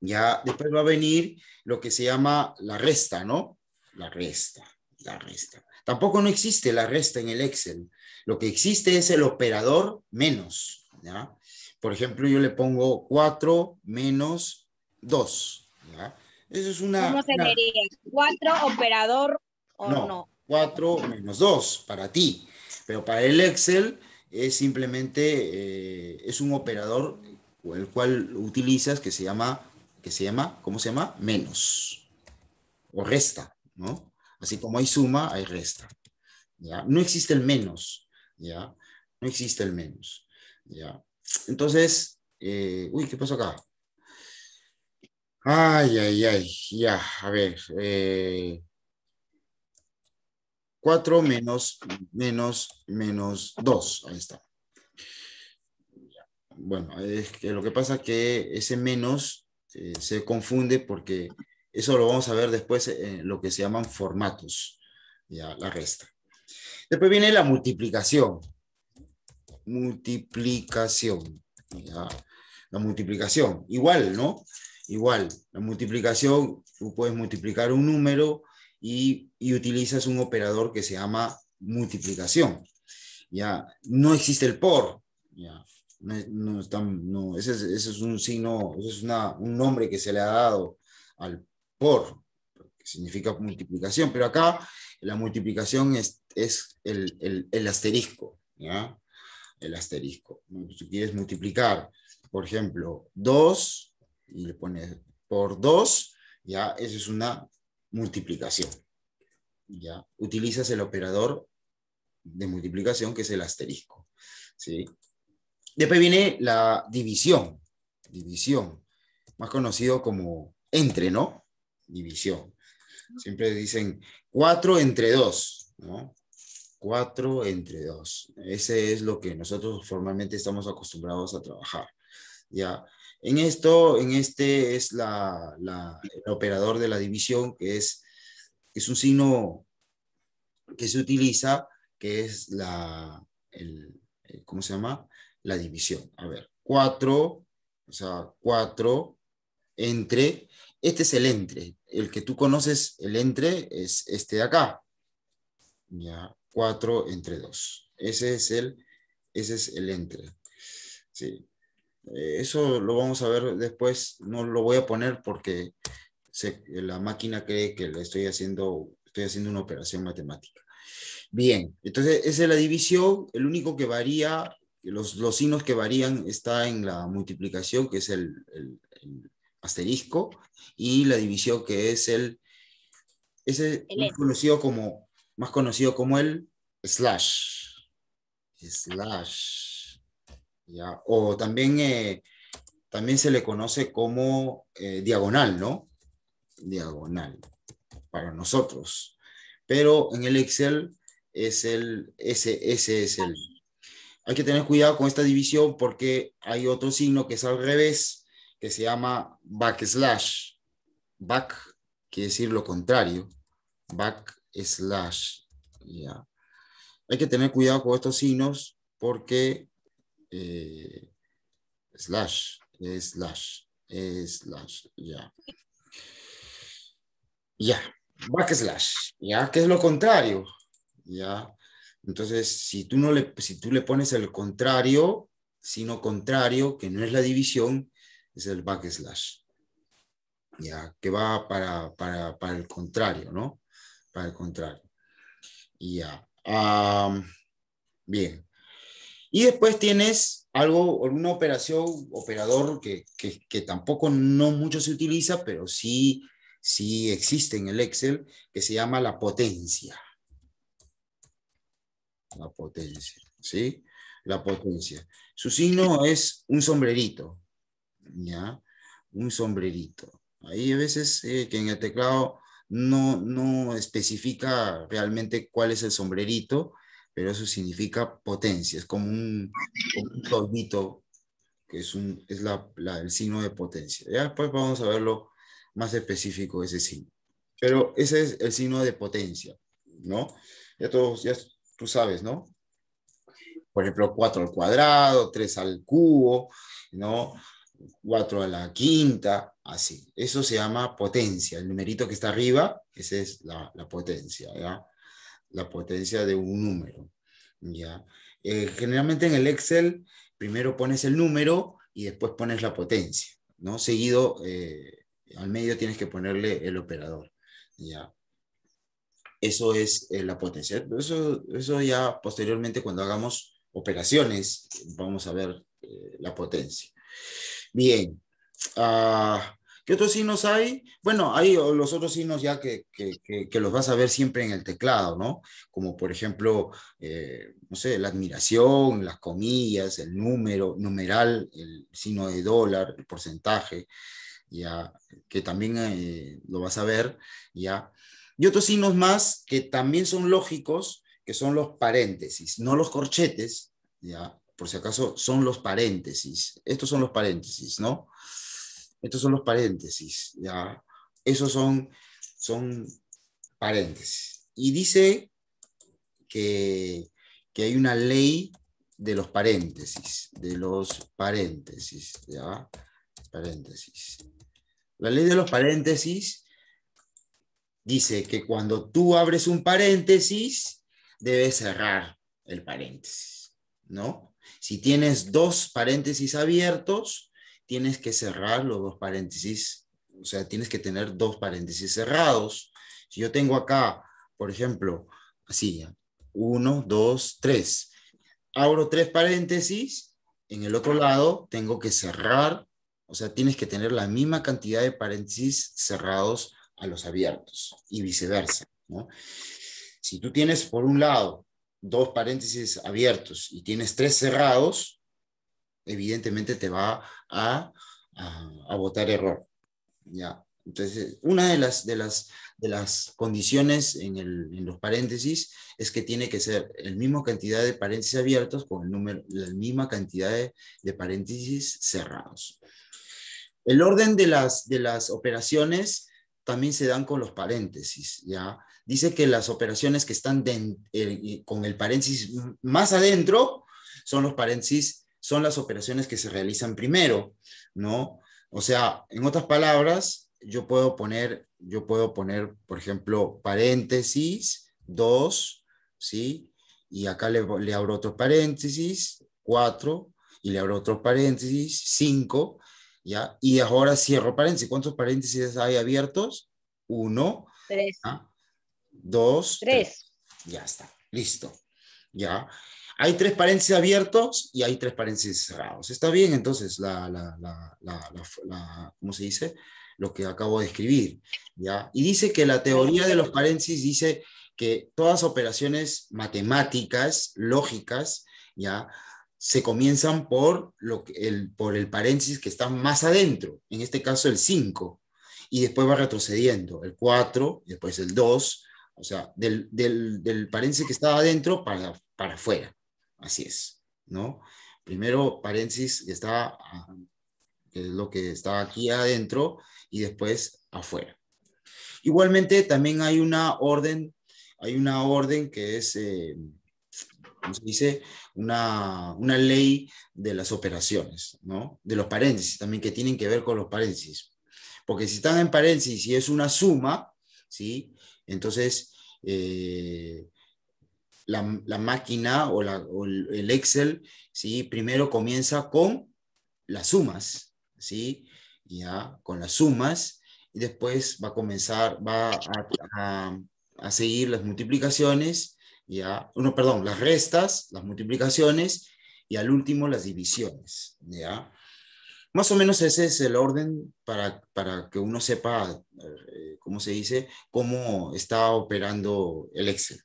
ya después va a venir lo que se llama la resta, ¿no? La resta, la resta. Tampoco no existe la resta en el Excel. Lo que existe es el operador menos, ¿ya? Por ejemplo, yo le pongo 4 menos 2, Eso es una... ¿Cómo se ¿4 operador o no? 4 menos 2 para ti, pero para el Excel es simplemente, eh, es un operador el cual utilizas que se llama que se llama, ¿cómo se llama? Menos o resta, ¿no? Así como hay suma, hay resta. ¿ya? No existe el menos, ¿ya? No existe el menos, ¿ya? Entonces, eh, uy, ¿qué pasó acá? Ay, ay, ay, ya, a ver. Eh, 4 menos, menos, menos 2, ahí está. Bueno, es que lo que pasa es que ese menos eh, se confunde porque eso lo vamos a ver después en lo que se llaman formatos, ya, la resta. Después viene la multiplicación. Multiplicación. La multiplicación, igual, ¿no? Igual, la multiplicación, tú puedes multiplicar un número y, y utilizas un operador que se llama multiplicación. Ya, no existe el por. Ya no, no, están, no ese, es, un signo, ese es un nombre que se le ha dado al por, que significa multiplicación, pero acá la multiplicación es, el, asterisco, ¿ya? El asterisco. Si quieres multiplicar, por ejemplo, 2 y le pones por 2, ya, eso es una multiplicación. ¿ya? Utilizas el operador de multiplicación que es el asterisco, ¿sí? Después viene la división, división, más conocido como entre, ¿no? División. Siempre dicen cuatro entre dos, ¿no? 4 entre dos. Ese es lo que nosotros formalmente estamos acostumbrados a trabajar. Ya. En esto, en este es la, la, el operador de la división, que es, es un signo que se utiliza, que es la, el, eh, ¿cómo se llama? la división. A ver, 4, o sea, 4 entre, este es el entre, el que tú conoces, el entre es este de acá. Ya, 4 entre 2. Ese es el, ese es el entre. Sí. Eh, eso lo vamos a ver después, no lo voy a poner porque la máquina cree que le estoy haciendo, estoy haciendo una operación matemática. Bien, entonces esa es la división, el único que varía los, los, signos que varían está en la multiplicación, que es el, asterisco, y la división, que es el, ese más, e. conocido como, más conocido como el slash. Slash. O también, eh, también se le conoce como eh, diagonal, ¿no? Diagonal, para nosotros. Pero en el Excel es el, ese, ese es el hay que tener cuidado con esta división porque hay otro signo que es al revés, que se llama backslash. Back quiere decir lo contrario. Backslash. Hay que tener cuidado con estos signos porque eh, slash, slash, slash, ya. Ya, backslash, ya, que es lo contrario, ya. Entonces, si tú, le, si tú le pones el contrario, sino contrario, que no es la división, es el backslash, ya, que va para, el contrario, ¿no? Para el contrario. Ya. bien. Y después tienes algo, una operación, operador que, tampoco no mucho se utiliza, pero sí, sí existe en el Excel, que se llama la potencia. La potencia, ¿sí? La potencia. Su signo es un sombrerito, ¿ya? Un sombrerito. Ahí a veces eh, que en el teclado no, no especifica realmente cuál es el sombrerito, pero eso significa potencia, es como un, un que es, un, es la, el signo de potencia. Ya después pues vamos a verlo más específico, ese signo. Pero ese es el signo de potencia, ¿no? Ya todos, ya tú sabes, ¿no? Por ejemplo, 4 al cuadrado, 3 al cubo, ¿no? 4 a la quinta, así. Eso se llama potencia. El numerito que está arriba, esa es la, potencia, ¿ya? La potencia de un número, ¿ya? Eh, generalmente en el Excel, primero pones el número y después pones la potencia, ¿no? Seguido, eh, al medio tienes que ponerle el operador, ¿ya? Eso es eh, la potencia. Eso, eso ya posteriormente cuando hagamos operaciones vamos a ver eh, la potencia. Bien. Ah, ¿Qué otros signos hay? Bueno, hay los otros signos ya que, los vas a ver siempre en el teclado, ¿no? Como por ejemplo, eh, no sé, la admiración, las comillas, el número, numeral, el signo de dólar, el porcentaje, ya, que también lo vas a ver, ya y otros signos más que también son lógicos, que son los paréntesis, no los corchetes, ¿ya? Por si acaso, son los paréntesis. Estos son los paréntesis, ¿no? Estos son los paréntesis, ¿ya? Esos son, son paréntesis. Y dice que, que hay una ley de los paréntesis, de los paréntesis, ¿ya? Paréntesis. La ley de los paréntesis dice que cuando tú abres un paréntesis, debes cerrar el paréntesis, ¿no? Si tienes dos paréntesis abiertos, tienes que cerrar los dos paréntesis, o sea, tienes que tener dos paréntesis cerrados. Si yo tengo acá, por ejemplo, así, uno, dos, tres, abro tres paréntesis, en el otro lado tengo que cerrar, o sea, tienes que tener la misma cantidad de paréntesis cerrados a los abiertos y viceversa. ¿no? Si tú tienes, por un lado, dos paréntesis abiertos y tienes tres cerrados, evidentemente te va a, a, error. ¿ya? Entonces, una de las, de las, de las condiciones en, los paréntesis es que tiene que ser el mismo cantidad de paréntesis abiertos con el número, la misma cantidad de, de paréntesis cerrados. El orden de las, de las operaciones también se dan con los paréntesis, ¿ya? Dice que las operaciones que están eh, con el paréntesis más adentro son los paréntesis, son las operaciones que se realizan primero, ¿no? O sea, en otras palabras, yo puedo poner, yo puedo poner, por ejemplo, paréntesis 2, ¿sí? Y acá le, le abro otro paréntesis, 4, y le abro otro paréntesis, 5, y ahora cierro paréntesis. ¿Cuántos paréntesis hay abiertos? Uno. Tres. Dos. Tres. Ya está, listo. ¿Ya? Hay tres paréntesis abiertos y hay tres paréntesis cerrados. Está bien, entonces, la ¿cómo se dice? Lo que acabo de escribir, ¿ya? Y dice que la teoría de los paréntesis dice que todas operaciones matemáticas, lógicas, ¿ya? se comienzan por, el, por el paréntesis que está más adentro, en este caso el 5, y después va retrocediendo, el 4, después el 2, o sea, del, paréntesis que estaba adentro para, para afuera, así es, ¿no? Primero paréntesis que está, ah, es lo que está aquí adentro, y después afuera. Igualmente, también hay una orden, hay una orden que es... Eh, dice, una, ley de las operaciones, ¿no? De los paréntesis también que tienen que ver con los paréntesis. Porque si están en paréntesis y es una suma, ¿sí? Entonces, eh, la, máquina o, el Excel, ¿sí? Primero comienza con las sumas, ¿sí? Ya, con las sumas y después va a comenzar, va a, a seguir las multiplicaciones ¿ya? uno perdón, las restas, las multiplicaciones y al último las divisiones, ¿ya? Más o menos ese es el orden para, para que uno sepa, eh, ¿cómo se dice?, cómo está operando el Excel,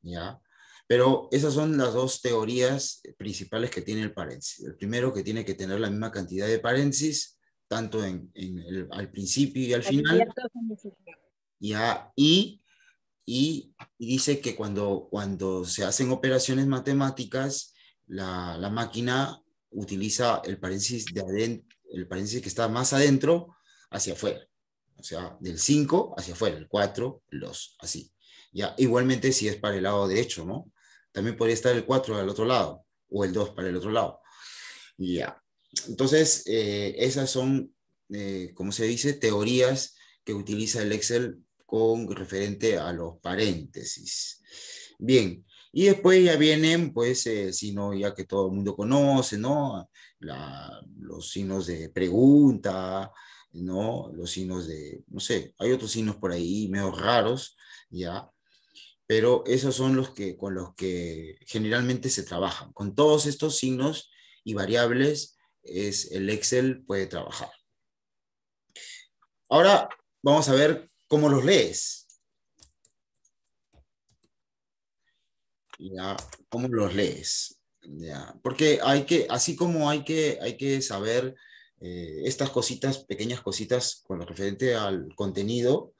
¿ya? Pero esas son las dos teorías principales que tiene el paréntesis. El primero, que tiene que tener la misma cantidad de paréntesis, tanto al principio y al final. Ya, y y, dice que cuando, cuando se hacen operaciones matemáticas, la, máquina utiliza el paréntesis, de adentro, el paréntesis que está más adentro hacia afuera. O sea, del 5 hacia afuera, el 4, el 2, así. Ya, igualmente si es para el lado derecho, ¿no? También podría estar el 4 al otro lado o el 2 para el otro lado. Ya. Entonces, eh, esas son, eh, como se dice, teorías que utiliza el Excel con referente a los paréntesis. Bien, y después ya vienen, pues, eh, sino ya que todo el mundo conoce, ¿no? los signos de pregunta, ¿no? Los signos de, no sé, hay otros signos por ahí medio raros, ¿ya? Pero esos son los que, con los que generalmente se trabajan. Con todos estos signos y variables, es, el Excel puede trabajar. Ahora vamos a ver ¿Cómo los lees. ¿cómo los lees? porque hay que, así como hay que, hay que saber eh, estas cositas, pequeñas cositas con lo referente al contenido,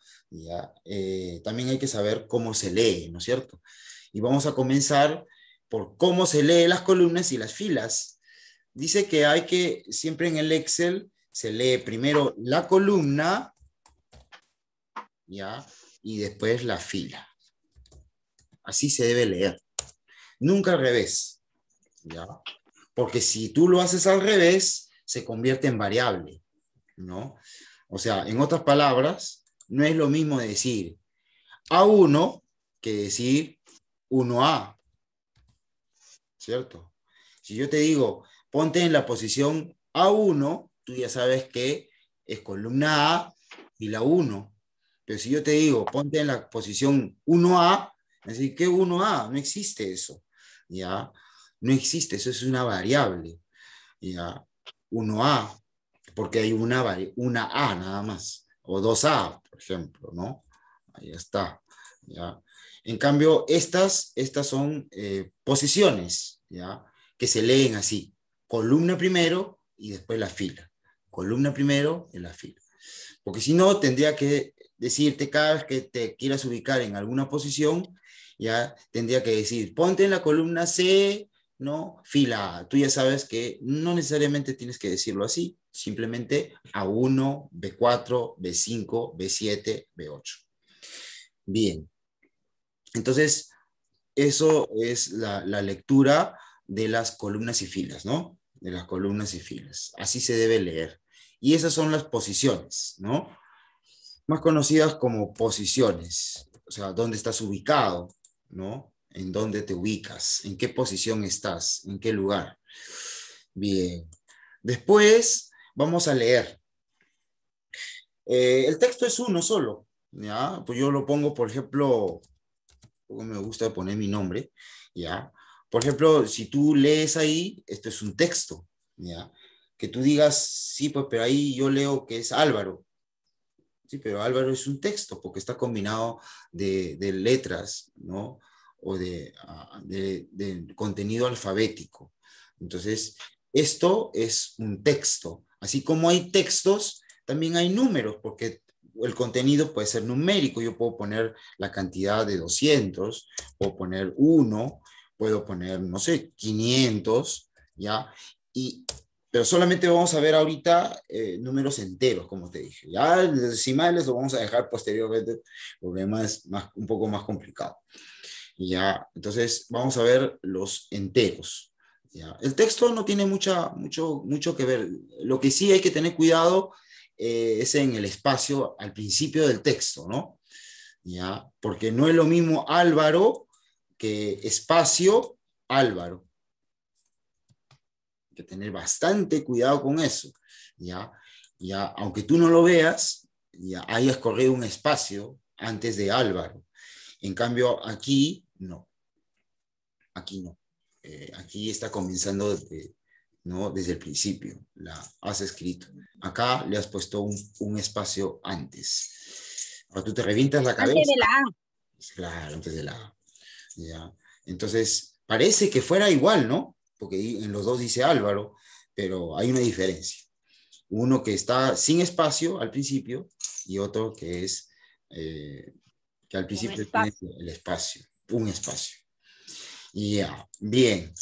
eh, también hay que saber cómo se lee, ¿no es cierto? Y vamos a comenzar por cómo se lee las columnas y las filas. Dice que hay que, siempre en el Excel, se lee primero la columna, y después la fila. Así se debe leer. Nunca al revés, ¿ya? Porque si tú lo haces al revés, se convierte en variable, ¿no? O sea, en otras palabras, no es lo mismo decir A1 que decir 1A, ¿cierto? Si yo te digo, ponte en la posición A1, tú ya sabes que es columna A y la 1, pero si yo te digo, ponte en la posición 1A, así que 1A, no existe eso, ¿ya? No existe, eso es una variable, ¿ya? 1A, porque hay una, una A nada más, o 2A, por ejemplo, ¿no? Ahí está, ¿ya? En cambio, estas, estas son eh, posiciones, ¿ya? Que se leen así, columna primero y después la fila. Columna primero y la fila. Porque si no, tendría que decirte cada vez que te quieras ubicar en alguna posición, ya tendría que decir, ponte en la columna C, ¿no? Fila, tú ya sabes que no necesariamente tienes que decirlo así, simplemente A1, B4, B5, B7, B8. Bien. Entonces, eso es la, la lectura de las columnas y filas, ¿no? De las columnas y filas. Así se debe leer. Y esas son las posiciones, ¿no? más conocidas como posiciones, o sea, dónde estás ubicado, ¿no? En dónde te ubicas, en qué posición estás, en qué lugar. Bien. Después vamos a leer. Eh, el texto es uno solo, ¿ya? Pues yo lo pongo, por ejemplo, me gusta poner mi nombre, ¿ya? Por ejemplo, si tú lees ahí, esto es un texto, ¿ya? Que tú digas, sí, pues, pero ahí yo leo que es Álvaro, Sí, pero Álvaro es un texto porque está combinado de, letras, ¿no? O ah, de, de, contenido alfabético. Entonces, esto es un texto. Así como hay textos, también hay números, porque el contenido puede ser numérico. Yo puedo poner la cantidad de 200, puedo poner 1, puedo poner, no sé, 500, ¿ya? Y pero solamente vamos a ver ahorita eh, números enteros, como te dije. Ya los decimales lo vamos a dejar posteriormente, porque es más, un poco más complicado. Ya, entonces vamos a ver los enteros. El texto no tiene mucha, mucho, mucho que ver. Lo que sí hay que tener cuidado eh, es en el espacio al principio del texto, ¿no? ¿Ya? Porque no es lo mismo Álvaro que espacio Álvaro tener bastante cuidado con eso, ¿ya? Ya, aunque tú no lo veas, ya hayas corrido un espacio antes de Álvaro. En cambio, aquí no. Aquí no. Eh, aquí está comenzando ¿no? desde el principio. La has escrito. Acá le has puesto un, espacio antes. Ahora tú te revientas la cabeza. Antes de la A. Claro, antes de la Entonces, parece que fuera igual, ¿no? porque en los dos dice Álvaro, pero hay una diferencia. Uno que está sin espacio al principio y otro que es eh, que al principio tiene el espacio, un espacio. Ya, bien.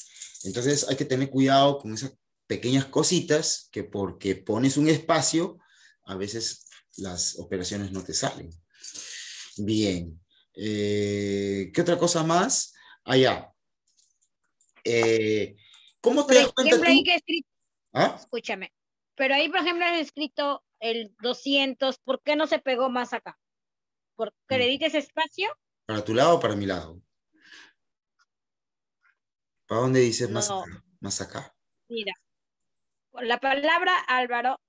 Entonces hay que tener cuidado con esas pequeñas cositas que porque pones un espacio, a veces las operaciones no te salen. Bien. Eh, ¿Qué otra cosa más? Allá. Ah, ¿Cómo te das cuenta ¿Ah? Escúchame. Pero ahí, por ejemplo, han escrito el 200. ¿Por qué no se pegó más acá? ¿Por qué le dices espacio? ¿Para tu lado o para mi lado? ¿Para dónde dices más Más acá. Mira, la palabra Álvaro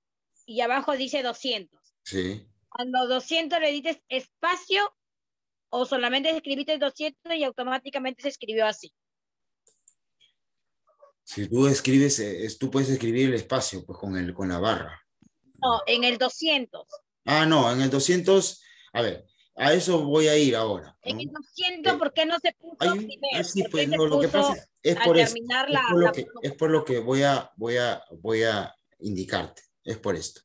y abajo dice 200. Sí. Cuando 200 le dices espacio o solamente escribiste 200 y automáticamente se escribió así. Si tú escribes, eh, tú puedes escribir el espacio pues, con, el, con la barra. No, en el 200. Ah, no, en el 200, a ver, a eso voy a ir ahora. En el 200, ¿Mm? eh, ¿por qué no se puso es por eso. es, por lo que, voy a, voy a, voy a indicarte. Es por esto.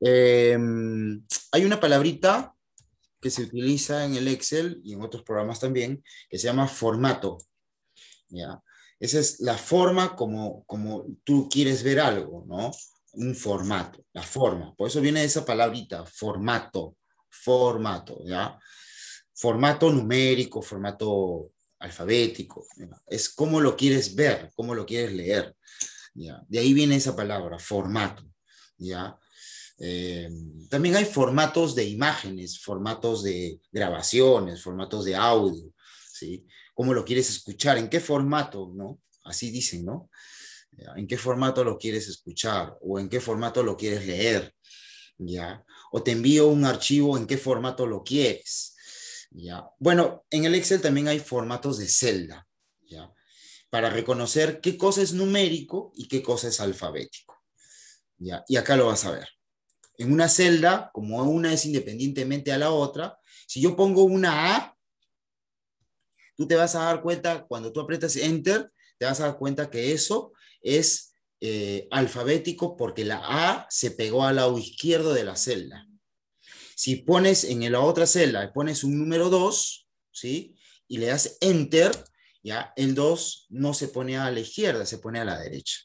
Em, hay una palabrita que se utiliza en el Excel y en otros programas también, que se llama formato. ¿ya? Esa es la forma como, como tú quieres ver algo, ¿no? Un formato, la forma. Por eso viene esa palabrita, formato, formato, ¿ya? Formato numérico, formato alfabético. Es cómo lo quieres ver, cómo lo quieres leer. ¿ya? De ahí viene esa palabra, formato, ¿ya? Em, también hay formatos de imágenes, formatos de grabaciones, formatos de audio, ¿sí? cómo lo quieres escuchar, en qué formato, ¿no? Así dicen, ¿no? Eh, ¿En qué formato lo quieres escuchar o en qué formato lo quieres leer? ¿Ya? O te envío un archivo, ¿en qué formato lo quieres? ¿Ya? Bueno, en el Excel también hay formatos de celda, ¿ya? Para reconocer qué cosa es numérico y qué cosa es alfabético. ¿Ya? Y acá lo vas a ver. En una celda, como una es independientemente a la otra, si yo pongo una A, Tú te vas a dar cuenta, cuando tú aprietas Enter, te vas a dar cuenta que eso es eh, alfabético porque la A se pegó al lado izquierdo de la celda. Si pones en la otra celda, pones un número 2, ¿sí? Y le das Enter, ya el 2 no se pone a la izquierda, se pone a la derecha.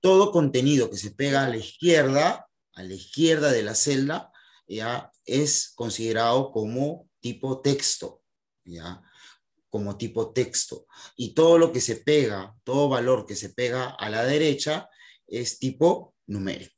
Todo contenido que se pega a la izquierda, a la izquierda de la celda, ya es considerado como tipo texto, ya como tipo texto. Y todo lo que se pega, todo valor que se pega a la derecha es tipo numérico.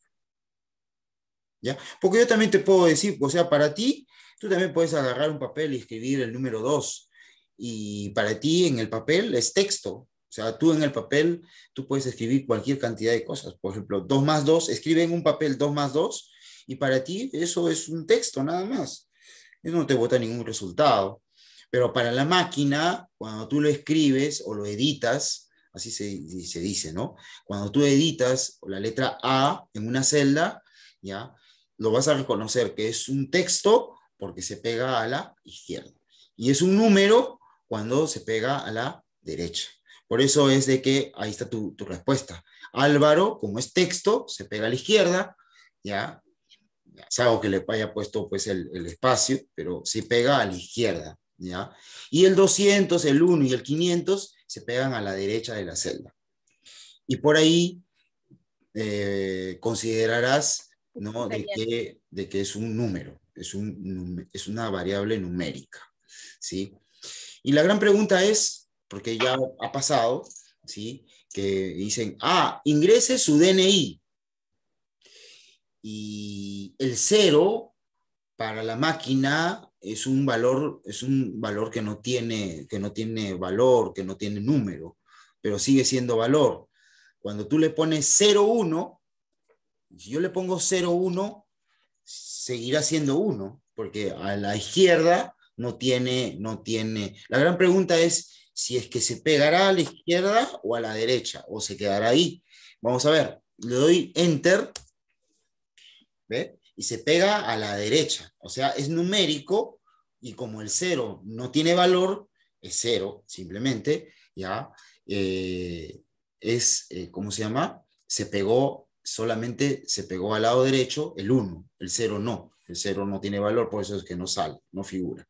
¿Ya? Porque yo también te puedo decir, o sea, para ti, tú también puedes agarrar un papel y escribir el número 2. Y para ti en el papel es texto, o sea, tú en el papel, tú puedes escribir cualquier cantidad de cosas. Por ejemplo, 2 más 2, escribe en un papel 2 más 2 y para ti eso es un texto nada más. Eso no te vota ningún resultado. Pero para la máquina, cuando tú lo escribes o lo editas, así se, se dice, ¿no? Cuando tú editas la letra A en una celda, ¿ya? Lo vas a reconocer que es un texto porque se pega a la izquierda. Y es un número cuando se pega a la derecha. Por eso es de que ahí está tu, tu respuesta. Álvaro, como es texto, se pega a la izquierda, ya, salvo que le haya puesto pues el, el espacio, pero se pega a la izquierda. Y el 200, el 1 y el 500 se pegan a la derecha de la celda. Y por ahí eh, considerarás de, que, es un número, es, es una variable numérica. ¿sí? Y la gran pregunta es, porque ya ha pasado, ¿sí? que dicen, ah, ingrese su DNI. Y el cero para la máquina es un valor, es un valor que no tiene, que no tiene valor, que no tiene número, pero sigue siendo valor. Cuando tú le pones 0,1, si yo le pongo 0,1, seguirá siendo 1, porque a la izquierda no tiene, no tiene. La gran pregunta es si es que se pegará a la izquierda o a la derecha, o se quedará ahí. Vamos a ver, le doy enter. ¿Ve? y se pega a la derecha. O sea, es numérico y como el cero no tiene valor, es cero simplemente, ¿ya? Eh, es, eh, ¿cómo se llama? Se pegó, solamente se pegó al lado derecho el 1, el cero no, el cero no tiene valor, por eso es que no sale, no figura,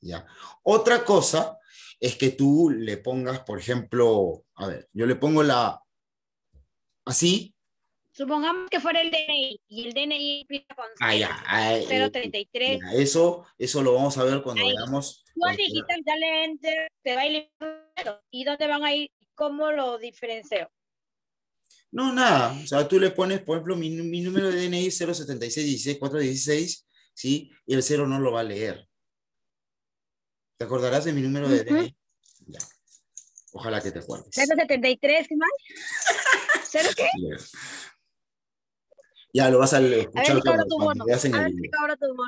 ¿ya? Otra cosa es que tú le pongas, por ejemplo, a ver, yo le pongo la, así, Supongamos que fuera el DNI y el DNI con 033. Ah, ah, eh, eh, eso, eso lo vamos a ver cuando veamos. Tú digital le enter, te va a ir y dónde van a ir, cómo lo diferencio. No, nada. O sea, tú le pones, por ejemplo, mi, mi número de DNI 076-16416, ¿sí? Y el 0 no lo va a leer. ¿Te acordarás de mi número de DNI? Ojalá que te acuerdes. 073, ¿qué más? ¿Cero qué más qué ya lo vas a escuchar. A ver, tu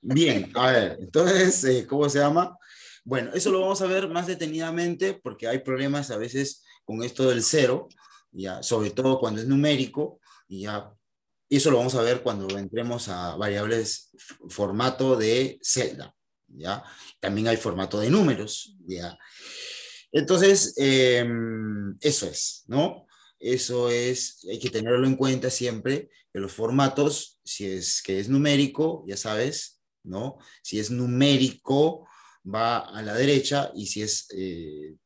Bien, a ver, entonces, eh, ¿cómo se llama? Bueno, eso lo vamos a ver más detenidamente porque hay problemas a veces con esto del cero, ya, sobre todo cuando es numérico, y ya, eso lo vamos a ver cuando entremos a variables formato de celda, ya. También hay formato de números, ya. Entonces, em, eso es, ¿no? Eso es, hay que tenerlo en cuenta siempre, que los formatos, si es que es numérico, ya sabes, ¿no? Si es numérico, va a la derecha y si es eh,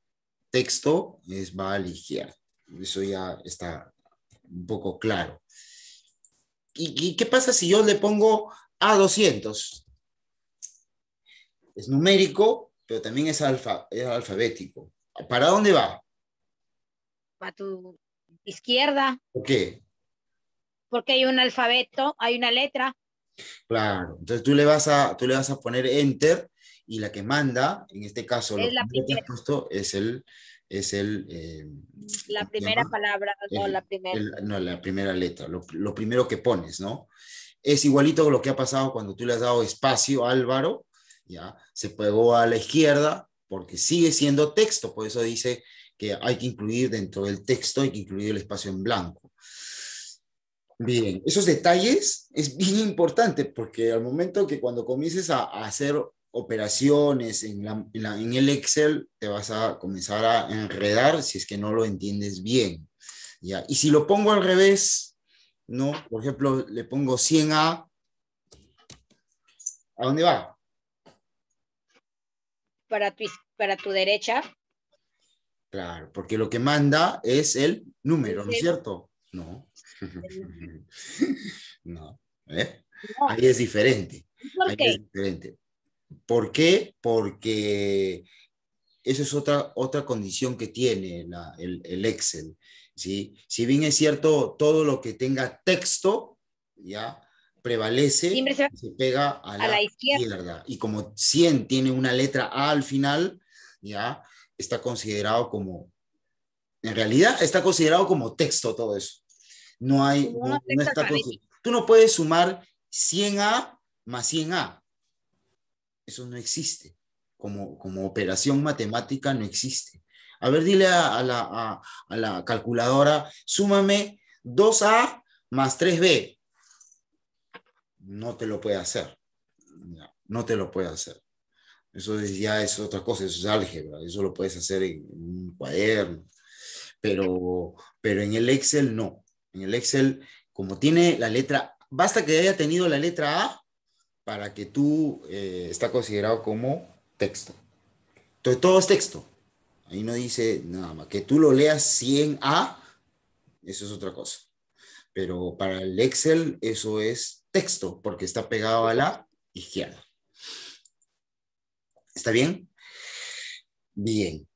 texto, es, va a la Eso ya está un poco claro. ¿Y, qué pasa si yo le pongo A200? Es numérico, pero también es, alfa, es alfabético. ¿Para dónde va? Para tu izquierda. ¿Por qué? Porque hay un alfabeto, hay una letra. Claro, entonces tú le vas a, tú le vas a poner enter y la que manda, en este caso, es la es el... Es el eh, la primera palabra, no la primera. no, la primera letra, lo, lo primero que pones, ¿no? Es igualito lo que ha pasado cuando tú le has dado espacio a Álvaro, ¿ya? Se pegó a la izquierda porque sigue siendo texto, por eso dice que hay que incluir dentro del texto, hay que incluir el espacio en blanco. Bien, esos detalles es bien importante porque al momento que cuando comiences a, hacer operaciones en, en, el Excel, te vas a comenzar a enredar si es que no lo entiendes bien. ¿ya? Y si lo pongo al revés, ¿no? Por ejemplo, le pongo 100 a... ¿A dónde va? Para para tu derecha. Claro, porque lo que manda es el número, ¿no es cierto? No. ¿eh? no. Ahí es diferente. ¿Por qué? Ahí es diferente. ¿Por qué? Porque esa es otra, otra condición que tiene la, el, Excel. ¿sí? Si bien es cierto, todo lo que tenga texto, ¿ya? prevalece se, pega a, la, izquierda. Y como 100 tiene una letra A al final, ¿ya? está considerado como, en realidad está considerado como texto todo eso. No hay, no, está tú no puedes sumar 100A más 100A. Eso no existe. Como, como operación matemática no existe. A ver, dile a la calculadora, súmame 2A más 3B. No te lo puede hacer. No te lo puede hacer. Eso ya es otra cosa, eso es álgebra, eso lo puedes hacer en, un cuaderno, pero, pero en el Excel no. En el Excel, como tiene la letra, basta que haya tenido la letra A para que tú eh, está considerado como texto. todo es texto. Ahí no dice nada más. Que tú lo leas 100A, eso es otra cosa. Pero para el Excel, eso es texto, porque está pegado a la izquierda. ¿Está bien? Bien.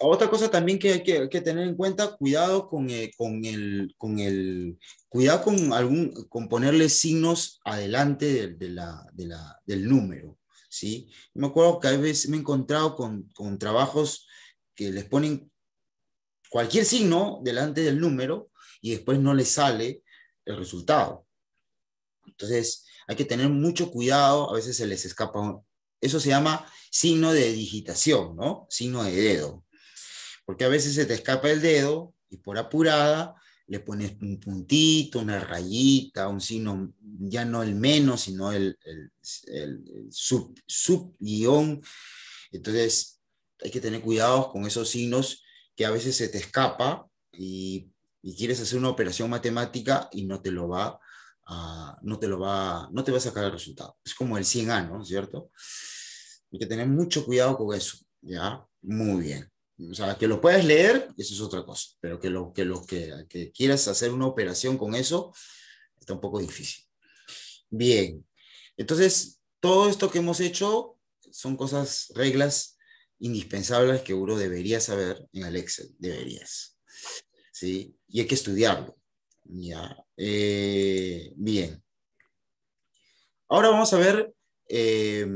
Otra cosa también que hay que, tener en cuenta, cuidado con, eh, con, el, con el, cuidado con algún, ponerle signos adelante de, del número, ¿sí? Me acuerdo que a veces me he encontrado con, con trabajos que les ponen cualquier signo delante del número y después no les sale el resultado. Entonces, hay que tener mucho cuidado, a veces se les escapa eso se llama signo de digitación, ¿no? Signo de dedo. Porque a veces se te escapa el dedo y por apurada le pones un puntito, una rayita, un signo, ya no el menos, sino el, sub, guión. Entonces, hay que tener cuidado con esos signos que a veces se te escapa y, quieres hacer una operación matemática y no te lo va a, no te lo va, no te va a sacar el resultado. Es como el 100A, ¿no? ¿Cierto? Hay que tener mucho cuidado con eso, ¿ya? Muy bien. O sea, que lo puedes leer, eso es otra cosa, pero que lo que, lo que, quieras hacer una operación con eso, está un poco difícil. Bien, entonces, todo esto que hemos hecho son cosas, reglas indispensables que uno debería saber en el Excel, deberías. ¿Sí? Y hay que estudiarlo. Ya. Eh, bien. Ahora vamos a ver eh,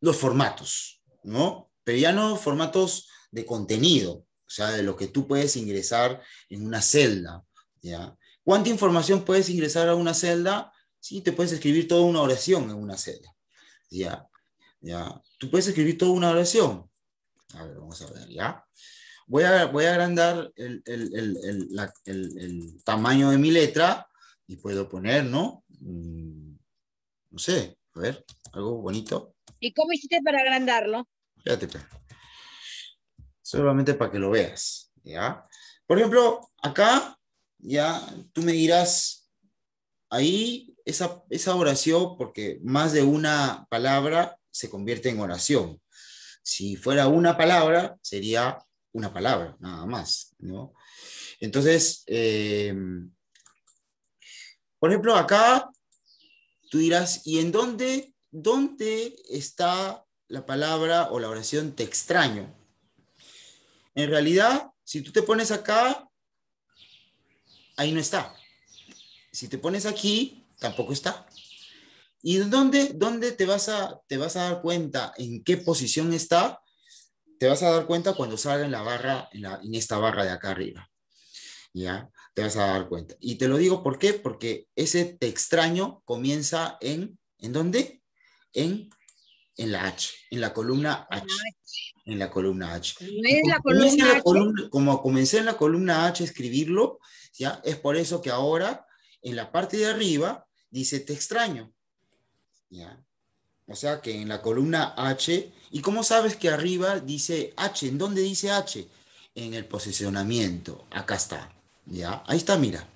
los formatos, ¿no? Pero ya no formatos de contenido, o sea, de lo que tú puedes ingresar en una celda, ¿ya? ¿Cuánta información puedes ingresar a una celda? Sí, te puedes escribir toda una oración en una celda, ¿ya? ¿Ya? Tú puedes escribir toda una oración. A ver, vamos a ver, ¿ya? Voy a, voy a agrandar el, el tamaño de mi letra y puedo poner, ¿no? Mm, no sé, a ver, algo bonito. ¿Y cómo hiciste para agrandarlo? Fíjate, pues. solamente para que lo veas, Por ejemplo, acá, ya, tú me dirás, ahí esa, esa oración, porque más de una palabra se convierte en oración. Si fuera una palabra, sería una palabra, nada más, Entonces, em, por ejemplo, acá tú dirás, ¿y en dónde ¿dónde está la palabra o la oración te extraño? En realidad, si tú te pones acá, ahí no está. Si te pones aquí, tampoco está. ¿Y dónde, dónde te, vas a, te vas a dar cuenta en qué posición está? Te vas a dar cuenta cuando salga en la barra, en, esta barra de acá arriba. ¿Ya? Te vas a dar cuenta. Y te lo digo por qué, porque ese te extraño comienza en, ¿en dónde? en, en la H, en la columna H. En la columna H. Como, comencé en la columna H a escribirlo, ¿ya? es por eso que ahora en la parte de arriba dice te extraño. ¿ya? O sea que en la columna H, ¿y cómo sabes que arriba dice H? ¿En dónde dice H? En el posicionamiento. Acá está. ¿Ya? Ahí está, mira.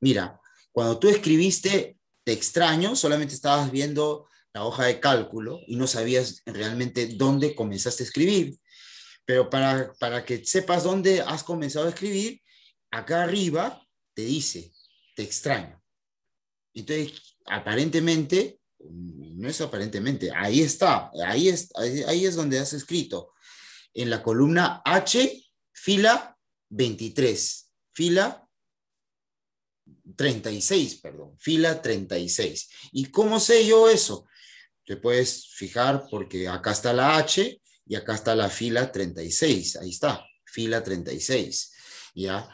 Mira, cuando tú escribiste te extraño, solamente estabas viendo hoja de cálculo y no sabías realmente dónde comenzaste a escribir. Pero para, para que sepas dónde has comenzado a escribir, acá arriba te dice, te extraño. Entonces, aparentemente, no es aparentemente, ahí está, ahí es, ahí es donde has escrito, en la columna H, fila 23, fila 36, perdón, fila 36. ¿Y cómo sé yo eso? Te puedes fijar porque acá está la H y acá está la fila 36. Ahí está, fila 36. ¿Ya?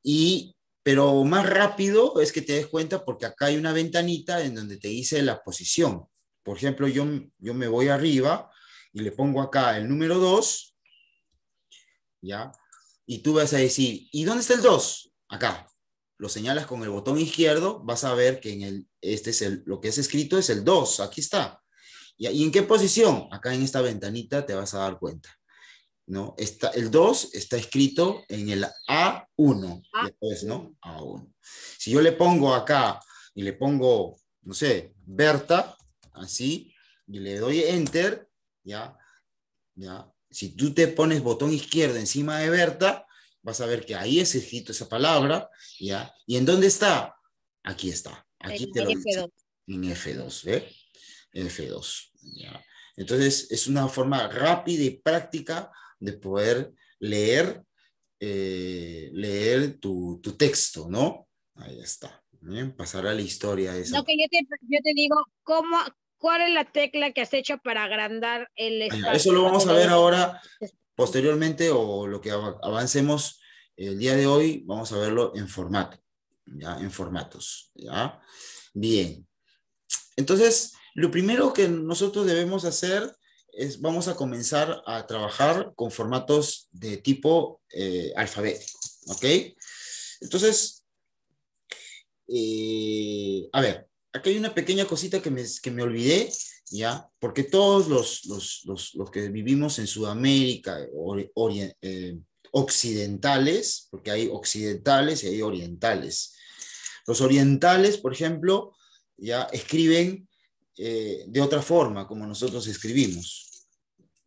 Y, pero más rápido es que te des cuenta porque acá hay una ventanita en donde te dice la posición. Por ejemplo, yo, yo me voy arriba y le pongo acá el número 2. ¿Ya? Y tú vas a decir, ¿y dónde está el 2? Acá, lo señalas con el botón izquierdo, vas a ver que en el, este es lo que es escrito es el 2, aquí está. ¿Y en qué posición? Acá en esta ventanita te vas a dar cuenta. ¿no? Está, el 2 está escrito en el A1. Después, ah. ¿no? A1. Si yo le pongo acá y le pongo, no sé, Berta, así, y le doy Enter, ¿ya? ¿ya? Si tú te pones botón izquierdo encima de Berta, vas a ver que ahí es escrito esa palabra, ¿ya? ¿Y en dónde está? Aquí está. Aquí en, te lo F2. En F2, en f F2. Entonces, es una forma rápida y práctica de poder leer, eh, leer tu, texto, ¿no? Ahí está. ¿eh? pasar a la historia. No, que yo te, digo, ¿cómo, ¿cuál es la tecla que has hecho para agrandar el espacio? Eso lo vamos a ver ahora posteriormente o lo que avancemos el día de hoy, vamos a verlo en formato, ¿ya? En formatos, ¿ya? Bien. Entonces, lo primero que nosotros debemos hacer es, vamos a comenzar a trabajar con formatos de tipo eh, alfabético, ¿ok? Entonces, eh, a ver, acá hay una pequeña cosita que me, que me olvidé, ¿ya? Porque todos los, los, los, los que vivimos en Sudamérica, eh, occidentales, porque hay occidentales y hay orientales. Los orientales, por ejemplo, ya escriben eh, de otra forma como nosotros escribimos.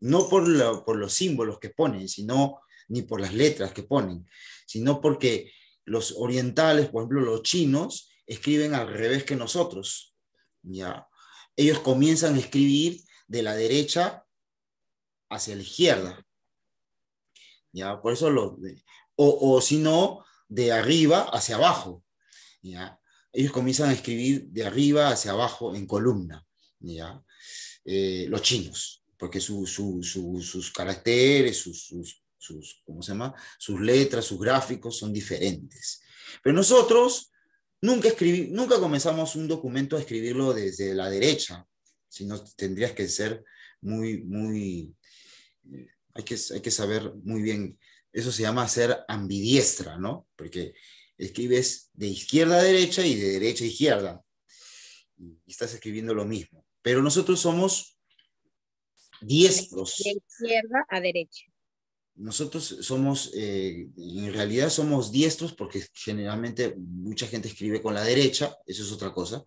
No por, los símbolos que ponen, sino ni por las letras que ponen, sino porque los orientales, por ejemplo, los chinos, escriben al revés que nosotros. ¿ya? Ellos comienzan a escribir de la derecha hacia la izquierda. ¿ya? Por eso o, o si no, de arriba hacia abajo. ¿ya? ellos comienzan a escribir de arriba hacia abajo en columna, ¿ya? Eh, los chinos, porque sus caracteres, sus, sus, sus, ¿cómo se llama? sus letras, sus gráficos son diferentes. Pero nosotros nunca, escribí, nunca comenzamos un documento a escribirlo desde la derecha, sino tendrías que ser muy, muy, eh, hay que, hay que saber muy bien, eso se llama ser ambidiestra, ¿no? Porque escribes de izquierda a derecha y de derecha a izquierda. estás escribiendo lo mismo. Pero nosotros somos diestros. De izquierda a derecha. Nosotros somos, eh, en realidad somos diestros porque generalmente mucha gente escribe con la derecha, eso es otra cosa,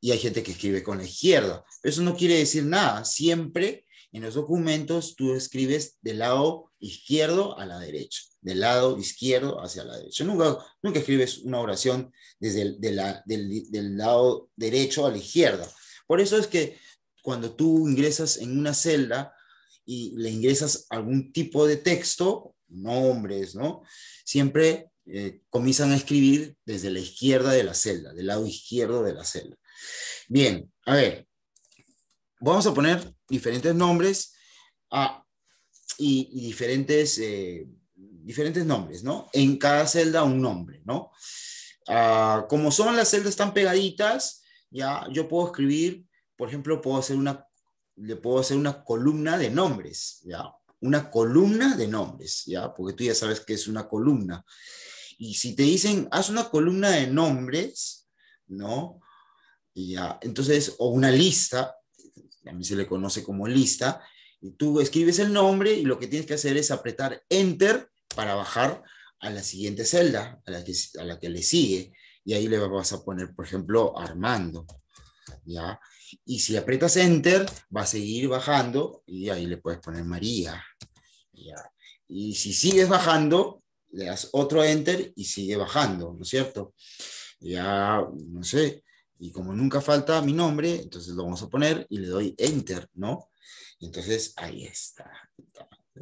y hay gente que escribe con la izquierda. eso no quiere decir nada. Siempre en los documentos tú escribes del lado izquierdo a la derecha, del lado izquierdo hacia la derecha. Nunca, nunca escribes una oración desde el, del, lado derecho a la izquierda. Por eso es que cuando tú ingresas en una celda y le ingresas algún tipo de texto, nombres, ¿no? Siempre eh, comienzan a escribir desde la izquierda de la celda, del lado izquierdo de la celda. Bien, a ver, vamos a poner diferentes nombres a y, diferentes, eh, diferentes nombres, ¿no? En cada celda un nombre, ¿no? Ah, como son las celdas tan pegaditas, ya yo puedo escribir, por ejemplo, puedo hacer una, le puedo hacer una columna de nombres, ¿ya? Una columna de nombres, ¿ya? Porque tú ya sabes que es una columna. Y si te dicen, haz una columna de nombres, ¿no? ya, entonces, o una lista, a mí se le conoce como lista, tú escribes el nombre y lo que tienes que hacer es apretar Enter para bajar a la siguiente celda, a la que, a la que le sigue. Y ahí le vas a poner, por ejemplo, Armando. ¿Ya? Y si aprietas Enter, va a seguir bajando y ahí le puedes poner María. ¿Ya? Y si sigues bajando, le das otro Enter y sigue bajando, ¿no es cierto? Ya, no sé. Y como nunca falta mi nombre, entonces lo vamos a poner y le doy Enter, ¿no? entonces ahí está.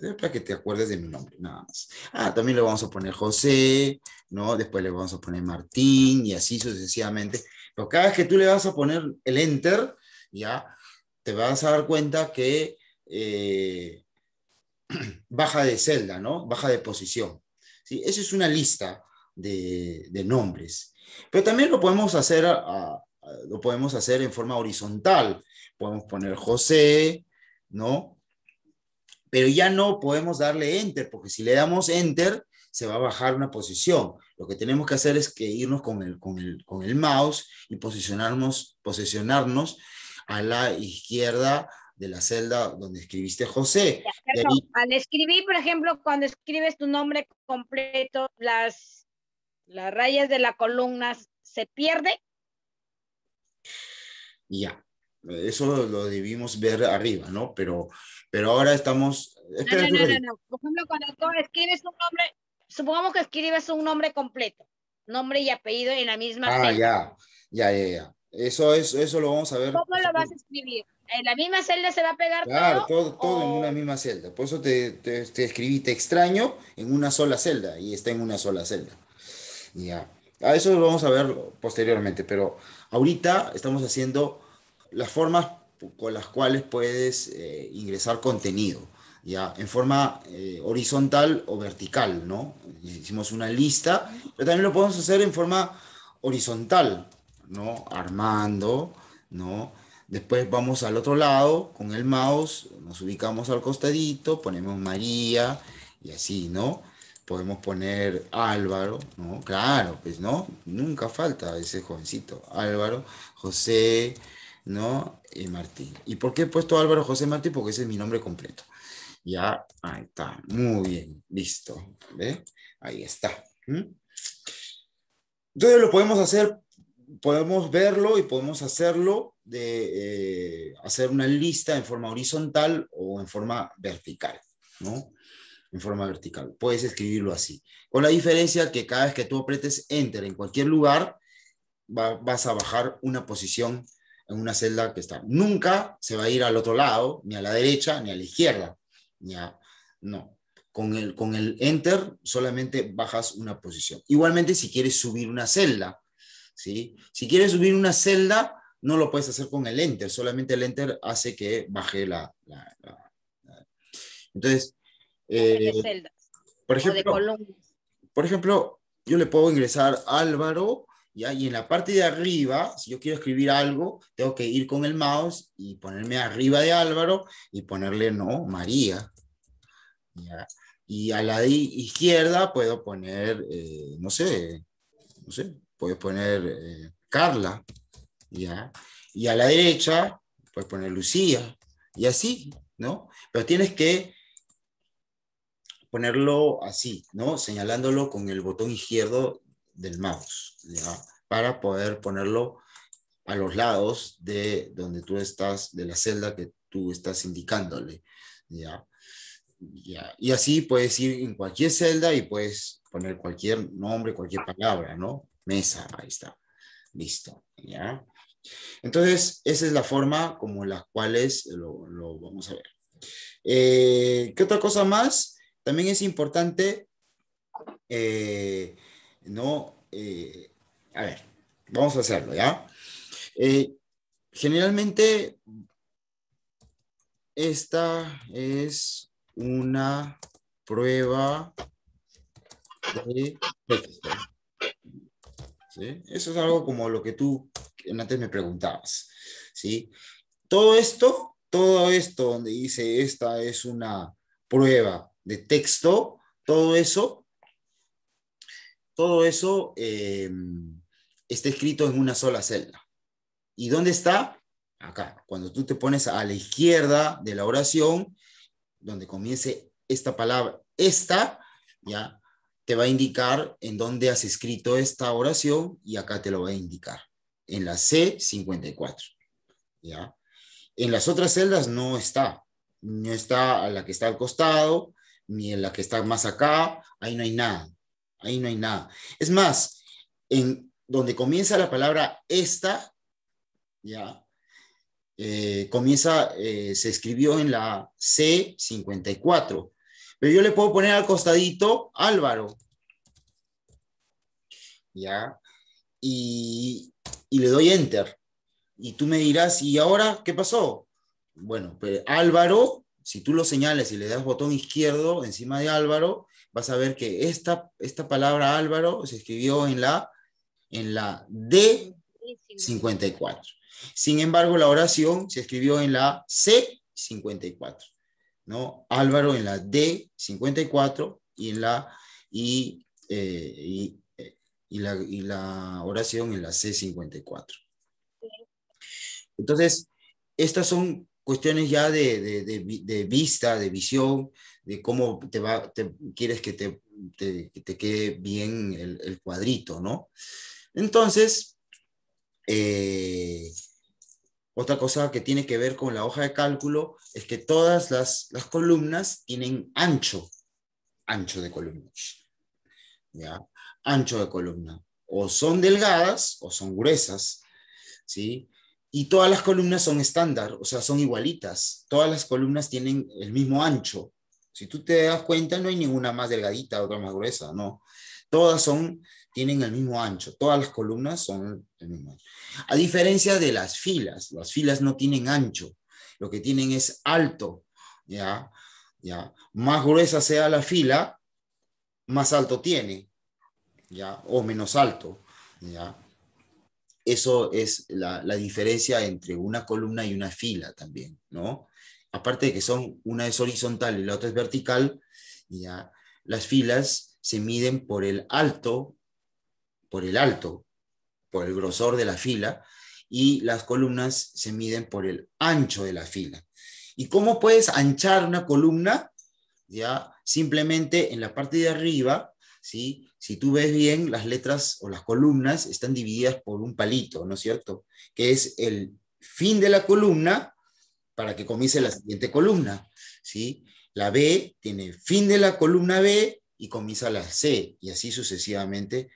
Eh, para que te acuerdes de mi nombre, nada más. Ah, también le vamos a poner José, ¿no? Después le vamos a poner Martín y así sucesivamente. Pero cada vez que tú le vas a poner el enter, ya te vas a dar cuenta que eh, baja de celda, ¿no? Baja de posición. ¿sí? Esa es una lista de, nombres. Pero también lo podemos hacer lo podemos hacer en forma horizontal. Podemos poner José, ¿no? Pero ya no podemos darle enter, porque si le damos enter, se va a bajar una posición. Lo que tenemos que hacer es que irnos con el, con el, mouse y posicionarnos, posicionarnos a la izquierda de la celda donde escribiste José. Al escribir, por ejemplo, cuando escribes tu nombre completo, las, las rayas de la columna se pierden. Ya, eso lo debimos ver arriba, ¿no? Pero, pero ahora estamos... No, no, no, no, Por ejemplo, cuando escribes un nombre, supongamos que escribes un nombre completo, nombre y apellido en la misma Ah, ya, ya, ya, ya. Eso, eso, eso lo vamos a ver. ¿Cómo lo vas a escribir? ¿En la misma celda se va a pegar todo? todo, todo en una misma celda. Por eso te, te, te, escribí, te extraño en una sola celda y está en una sola celda. Ya. A eso lo vamos a ver posteriormente, pero ahorita estamos haciendo las formas con las cuales puedes eh, ingresar contenido, ya en forma eh, horizontal o vertical, ¿no? Hicimos una lista, pero también lo podemos hacer en forma horizontal, ¿no? Armando, ¿no? Después vamos al otro lado con el mouse, nos ubicamos al costadito, ponemos María y así, ¿no? Podemos poner Álvaro, ¿no? Claro, pues no, nunca falta ese jovencito. Álvaro, José, ¿no? Eh, Martín. ¿Y por qué he puesto Álvaro José Martín? Porque ese es mi nombre completo. Ya, ahí está. Muy bien, listo. ¿Ve? Ahí está. ¿Mm? Entonces lo podemos hacer, podemos verlo y podemos hacerlo de eh, hacer una lista en forma horizontal o en forma vertical, ¿no? En forma vertical. Puedes escribirlo así. Con la diferencia que cada vez que tú apretes Enter en cualquier lugar, vas a bajar una posición en una celda que está. Nunca se va a ir al otro lado, ni a la derecha, ni a la izquierda. Ni no. Con el, con el enter solamente bajas una posición. Igualmente si quieres subir una celda, ¿sí? Si quieres subir una celda, no lo puedes hacer con el enter, solamente el enter hace que baje la... Entonces... por ejemplo, por ejemplo, yo le puedo ingresar Álvaro y en la parte de arriba, si yo quiero escribir algo, tengo que ir con el mouse y ponerme arriba de Álvaro y ponerle, no, María. Y a la izquierda puedo poner, eh, no sé, no sé, puedes poner eh, Carla, Y a la derecha puedes poner Lucía, y así, ¿no? Pero tienes que ponerlo así, ¿no? Señalándolo con el botón izquierdo del mouse, ¿ya? Para poder ponerlo a los lados de donde tú estás, de la celda que tú estás indicándole, ¿ya? Y así puedes ir en cualquier celda y puedes poner cualquier nombre, cualquier palabra, ¿no? Mesa, ahí está. Listo, ¿ya? Entonces, esa es la forma como las cuales lo, lo vamos a ver. Eh, ¿Qué otra cosa más? También es importante eh, no, eh, a ver, vamos a hacerlo, ¿ya? Eh, generalmente, esta es una prueba de texto. Eso es algo como lo que tú antes me preguntabas, ¿sí? Todo esto, todo esto donde dice esta es una prueba de texto, todo eso todo eso em, está escrito en una sola celda. ¿Y dónde está? Acá, cuando tú te pones a la izquierda de la oración, donde comience esta palabra, esta, ya, te va a indicar en dónde has escrito esta oración y acá te lo va a indicar, en la C54, ya. En las otras celdas no está, no está a la que está al costado, ni en la que está más acá, ahí no hay nada. Ahí no hay nada. Es más, en donde comienza la palabra esta, ya, eh, comienza, eh, se escribió en la C54. Pero yo le puedo poner al costadito Álvaro. Ya. Y, le doy enter. Y tú me dirás, ¿y ahora qué pasó? Bueno, pero Álvaro, si tú lo señales y le das botón izquierdo encima de Álvaro, vas a ver que esta, esta palabra Álvaro se escribió en la, en la D54. Sin embargo, la oración se escribió en la C54. ¿no? Álvaro en la D54 y en la eh, y, y, eh, y, la, y la oración en la C54. Entonces, estas son cuestiones ya de, de, de, de vista, de visión, de cómo te va, quieres que te, quede bien el, cuadrito, ¿no? Entonces, eh, otra cosa que tiene que ver con la hoja de cálculo es que todas las, columnas tienen ancho, ancho de columna, ¿ya? Ancho de columna. O son delgadas o son gruesas, ¿sí? Y todas las columnas son estándar, o sea, son igualitas. Todas las columnas tienen el mismo ancho, si tú te das cuenta, no hay ninguna más delgadita, otra más gruesa, no. Todas son, tienen el mismo ancho, todas las columnas son el mismo ancho. A diferencia de las filas, las filas no tienen ancho, lo que tienen es alto, ¿ya? ¿Ya? Más gruesa sea la fila, más alto tiene, ¿ya? O menos alto, ¿ya? Eso es la, la diferencia entre una columna y una fila también, ¿no? aparte de que son, una es horizontal y la otra es vertical, ya, las filas se miden por el alto, por el alto, por el grosor de la fila, y las columnas se miden por el ancho de la fila. ¿Y cómo puedes anchar una columna? Ya, simplemente en la parte de arriba, ¿sí? si tú ves bien, las letras o las columnas están divididas por un palito, ¿no es cierto? Que es el fin de la columna para que comience la siguiente columna. ¿sí? La B tiene fin de la columna B y comienza la C, y así sucesivamente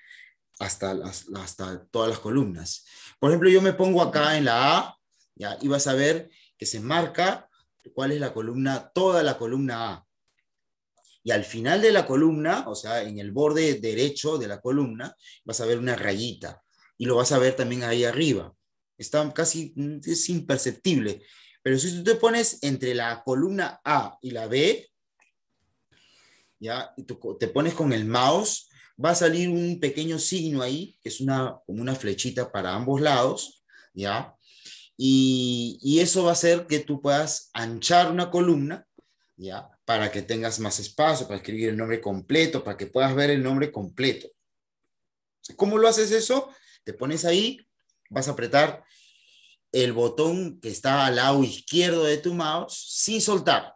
hasta, hasta todas las columnas. Por ejemplo, yo me pongo acá en la A, y vas a ver que se marca cuál es la columna, toda la columna A. Y al final de la columna, o sea, en el borde derecho de la columna, vas a ver una rayita. Y lo vas a ver también ahí arriba. Está casi, es imperceptible pero si tú te pones entre la columna A y la B, ¿ya? Y tú te pones con el mouse, va a salir un pequeño signo ahí, que es una, como una flechita para ambos lados, ¿ya? Y, y, eso va a hacer que tú puedas anchar una columna, ¿ya? Para que tengas más espacio, para escribir el nombre completo, para que puedas ver el nombre completo. ¿Cómo lo haces eso? Te pones ahí, vas a apretar el botón que está al lado izquierdo de tu mouse sin soltar,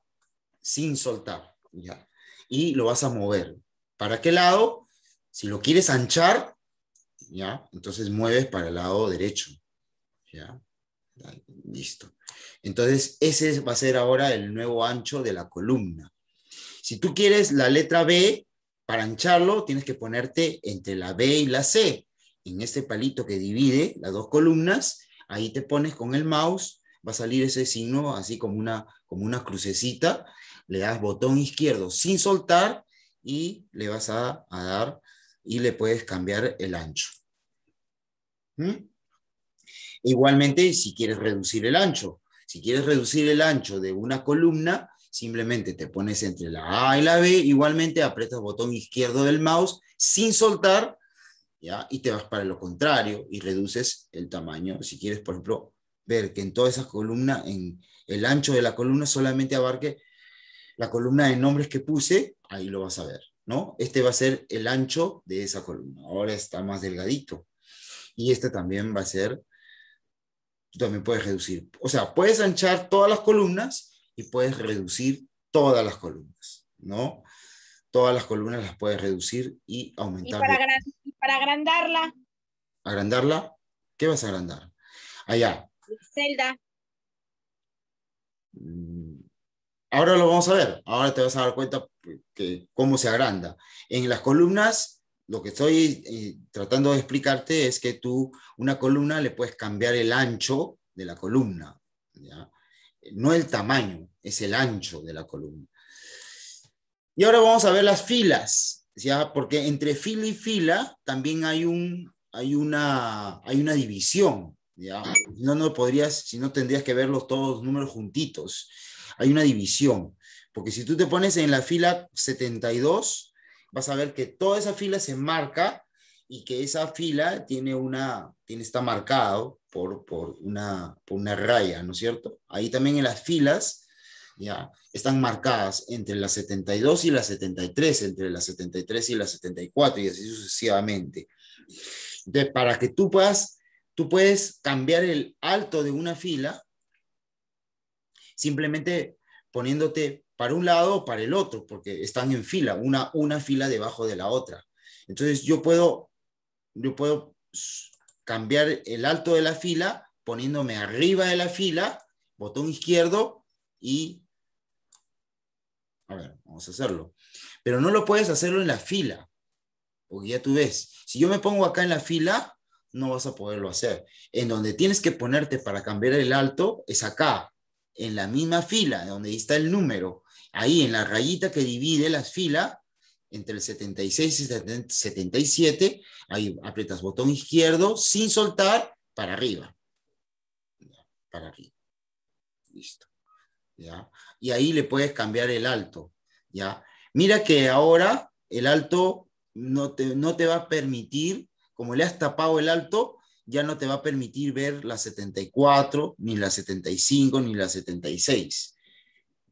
sin soltar, ya. Y lo vas a mover. ¿Para qué lado? Si lo quieres anchar, ya, entonces mueves para el lado derecho, ya. Listo. Entonces, ese va a ser ahora el nuevo ancho de la columna. Si tú quieres la letra B, para ancharlo, tienes que ponerte entre la B y la C, en este palito que divide las dos columnas, ahí te pones con el mouse, va a salir ese signo así como una, como una crucecita, le das botón izquierdo sin soltar y le vas a, dar y le puedes cambiar el ancho. ¿Mm? Igualmente, si quieres reducir el ancho, si quieres reducir el ancho de una columna, simplemente te pones entre la A y la B, igualmente aprietas botón izquierdo del mouse sin soltar y te vas para lo contrario y reduces el tamaño. Si quieres, por ejemplo, ver que en todas esas columnas, en el ancho de la columna solamente abarque la columna de nombres que puse, ahí lo vas a ver, ¿no? Este va a ser el ancho de esa columna. Ahora está más delgadito. Y este también va a ser, también puedes reducir. O sea, puedes anchar todas las columnas y puedes reducir todas las columnas, ¿no? Todas las columnas las puedes reducir y aumentar para agrandarla. ¿Agrandarla? ¿Qué vas a agrandar? Allá. Celda. Mm, ahora lo vamos a ver. Ahora te vas a dar cuenta que cómo se agranda. En las columnas, lo que estoy eh, tratando de explicarte es que tú una columna le puedes cambiar el ancho de la columna. No el tamaño, es el ancho de la columna. Y ahora vamos a ver las filas. Porque entre fila y fila también hay, un, hay, una, hay una división, ¿ya? No, no podrías, si no tendrías que verlos todos los números juntitos. Hay una división, porque si tú te pones en la fila 72, vas a ver que toda esa fila se marca y que esa fila tiene una, tiene, está marcado por, por, una, por una raya, ¿no es cierto? Ahí también en las filas ya están marcadas entre las 72 y las 73, entre las 73 y las 74 y así sucesivamente. Entonces, para que tú puedas, tú puedes cambiar el alto de una fila simplemente poniéndote para un lado o para el otro, porque están en fila, una, una fila debajo de la otra. Entonces yo puedo, yo puedo cambiar el alto de la fila poniéndome arriba de la fila, botón izquierdo y vamos a hacerlo. Pero no lo puedes hacerlo en la fila, porque ya tú ves, si yo me pongo acá en la fila, no vas a poderlo hacer. En donde tienes que ponerte para cambiar el alto es acá, en la misma fila, donde está el número. Ahí en la rayita que divide la filas, entre el 76 y el 77, ahí aprietas botón izquierdo sin soltar para arriba. Para arriba. Listo. Y ahí le puedes cambiar el alto, ¿ya? Mira que ahora el alto no te, no te va a permitir, como le has tapado el alto, ya no te va a permitir ver la 74, ni la 75, ni la 76.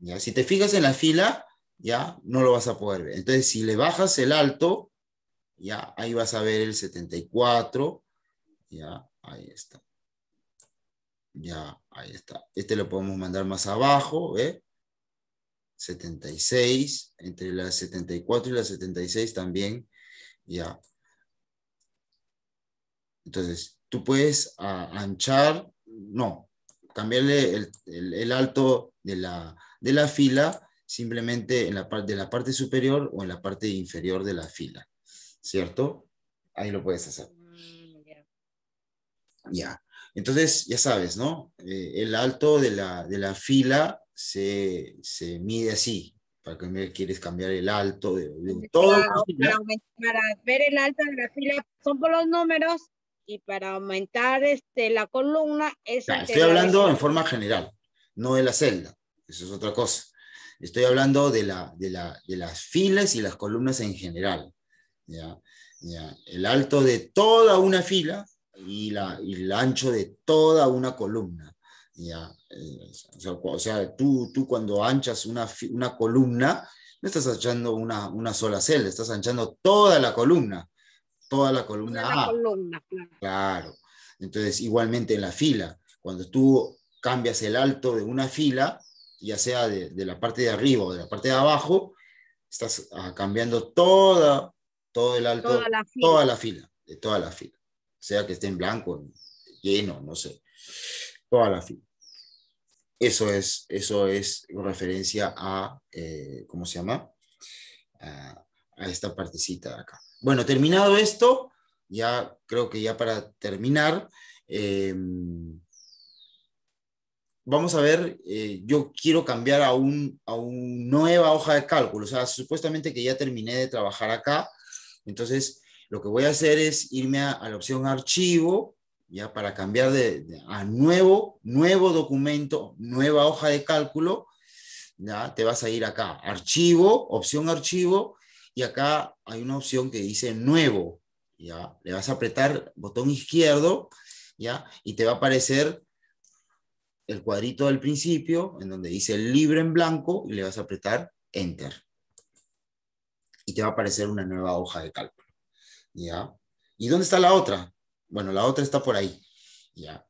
¿ya? Si te fijas en la fila, ya no lo vas a poder ver. Entonces, si le bajas el alto, ya ahí vas a ver el 74, ya ahí está. Ya, ahí está. Este lo podemos mandar más abajo, ¿eh? 76, entre la 74 y la 76 también, ya. Entonces, tú puedes ah, anchar, no, cambiarle el, alto de la, de la, fila simplemente en la, parte de la parte superior o en la parte inferior de la fila, ¿cierto? Ahí lo puedes hacer. Mm, ya. Entonces, ya sabes, ¿no? Eh, el alto de la, de la fila se, se, mide así. Para cambiar, quieres cambiar el alto de, todo. para, ver el alto de la fila son por los números y para aumentar este, la columna es... estoy hablando en forma general, no de la celda. Eso es otra cosa. Estoy hablando de, la, de, la, de las filas y las columnas en general. ¿ya? ¿ya? El alto de toda una fila y, la, el ancho de toda una columna. Eh, o sea, tú, tú cuando anchas una, una columna, no estás anchando una, sola celda, estás anchando toda la columna, toda la columna claro. Entonces, igualmente en la fila, cuando tú cambias el alto de una fila, ya sea de, la parte de arriba o de la parte de abajo, estás ah, cambiando toda, todo el alto, toda la fila de toda la fila sea que esté en blanco, lleno, no sé, toda la fila. Eso es, eso es referencia a, eh, ¿cómo se llama? A, esta partecita de acá. Bueno, terminado esto, ya creo que ya para terminar, em, vamos a ver, eh, yo quiero cambiar a una nueva hoja de cálculo, o sea, supuestamente que ya terminé de trabajar acá, entonces lo que voy a hacer es irme a, la opción archivo, ya para cambiar a nuevo, nuevo documento, nueva hoja de cálculo, ya te vas a ir acá, archivo, opción archivo, y acá hay una opción que dice nuevo, ya le vas a apretar botón izquierdo, ya, y te va a aparecer el cuadrito del principio, en donde dice libre en blanco, y le vas a apretar enter. Y te va a aparecer una nueva hoja de cálculo. ¿ya? ¿Y dónde está la otra? Bueno, la otra está por ahí, ¿ya?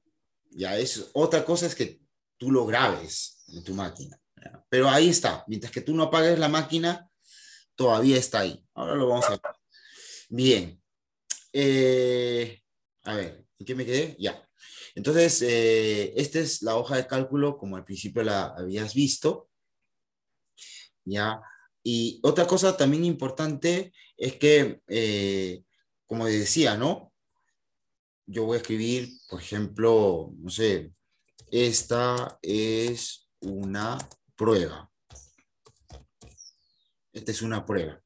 Ya es otra cosa es que tú lo grabes en tu máquina, pero ahí está, mientras que tú no apagues la máquina, todavía está ahí. Ahora lo vamos a ver. Bien. Eh, a ver, ¿en qué me quedé? Ya. Entonces, eh, esta es la hoja de cálculo, como al principio la habías visto. Ya. Y otra cosa también importante es que eh, como decía, ¿no? Yo voy a escribir, por ejemplo, no sé, esta es una prueba. Esta es una prueba.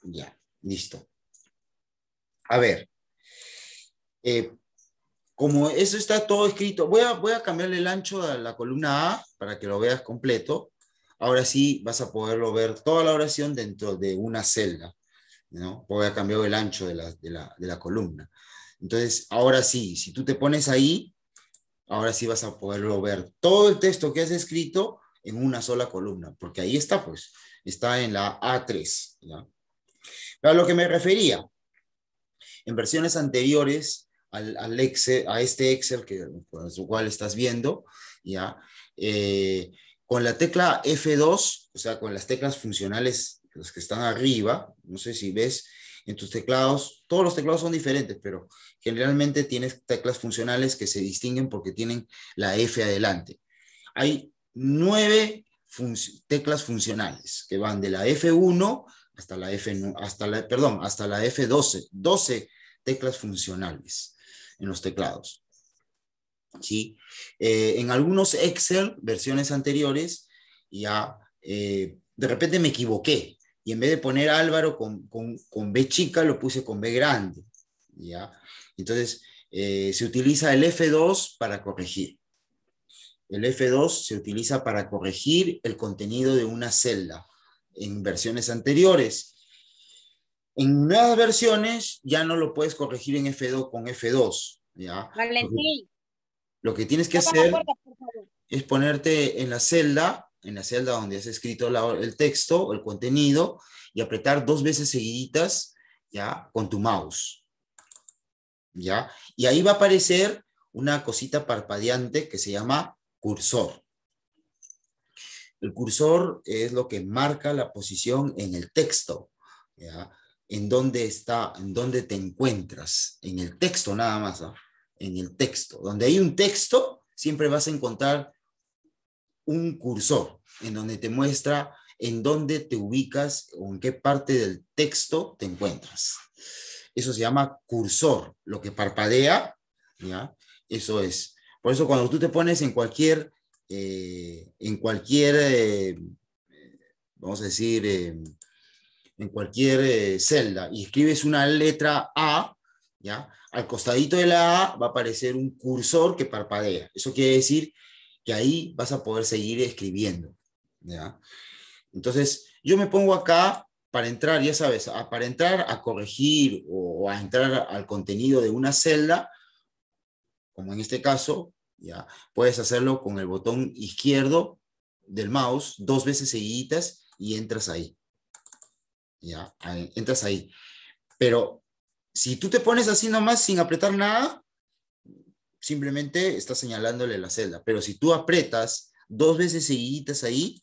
Ya, listo. A ver, eh, como eso está todo escrito, voy a, voy a cambiarle el ancho a la columna A para que lo veas completo. Ahora sí vas a poderlo ver toda la oración dentro de una celda. ¿no? Porque ha cambiado el ancho de la, columna. Entonces, ahora sí, si tú te pones ahí, ahora sí vas a poderlo ver todo el texto que has escrito en una sola columna, porque ahí está, pues, está en la A3. Pero A lo que me refería, en versiones anteriores al, Excel, a este Excel que, con el cual estás viendo, ¿ya? Eh, con la tecla F2, o sea, con las teclas funcionales los que están arriba, no sé si ves en tus teclados, todos los teclados son diferentes, pero generalmente tienes teclas funcionales que se distinguen porque tienen la F adelante. Hay nueve teclas funcionales que van de la F1 hasta la F hasta la perdón, hasta la F12, 12 teclas funcionales en los teclados. ¿Sí? Eh, en algunos Excel, versiones anteriores, ya eh, de repente me equivoqué y en vez de poner Álvaro con, con, B chica, lo puse con B grande. ¿ya? Entonces, eh, se utiliza el F2 para corregir. El F2 se utiliza para corregir el contenido de una celda en versiones anteriores. En nuevas versiones ya no lo puedes corregir en F2 con F2. ¿ya? Valentín. Lo que tienes que hacer es ponerte en la celda en la celda donde has escrito el texto, el contenido, y apretar dos veces seguiditas, ¿ya? Con tu mouse. ¿Ya? Y ahí va a aparecer una cosita parpadeante que se llama cursor. El cursor es lo que marca la posición en el texto, En dónde está, en dónde te encuentras, en el texto nada más, ¿ah? en el texto. Donde hay un texto, siempre vas a encontrar un cursor en donde te muestra en dónde te ubicas o en qué parte del texto te encuentras. Eso se llama cursor, lo que parpadea, ¿ya? Eso es. Por eso cuando tú te pones en cualquier, eh, en cualquier, eh, vamos a decir, eh, en cualquier celda y escribes una letra A, ¿ya? Al costadito de la A va a aparecer un cursor que parpadea. Eso quiere decir que ahí vas a poder seguir escribiendo. ¿ya? Entonces, yo me pongo acá para entrar, ya sabes, para entrar a corregir o, a entrar al contenido de una celda, como en este caso, ya puedes hacerlo con el botón izquierdo del mouse dos veces seguidas y entras ahí. Ya, entras ahí. Pero si tú te pones así nomás sin apretar nada, simplemente está señalándole la celda. Pero si tú aprietas dos veces seguiditas ahí,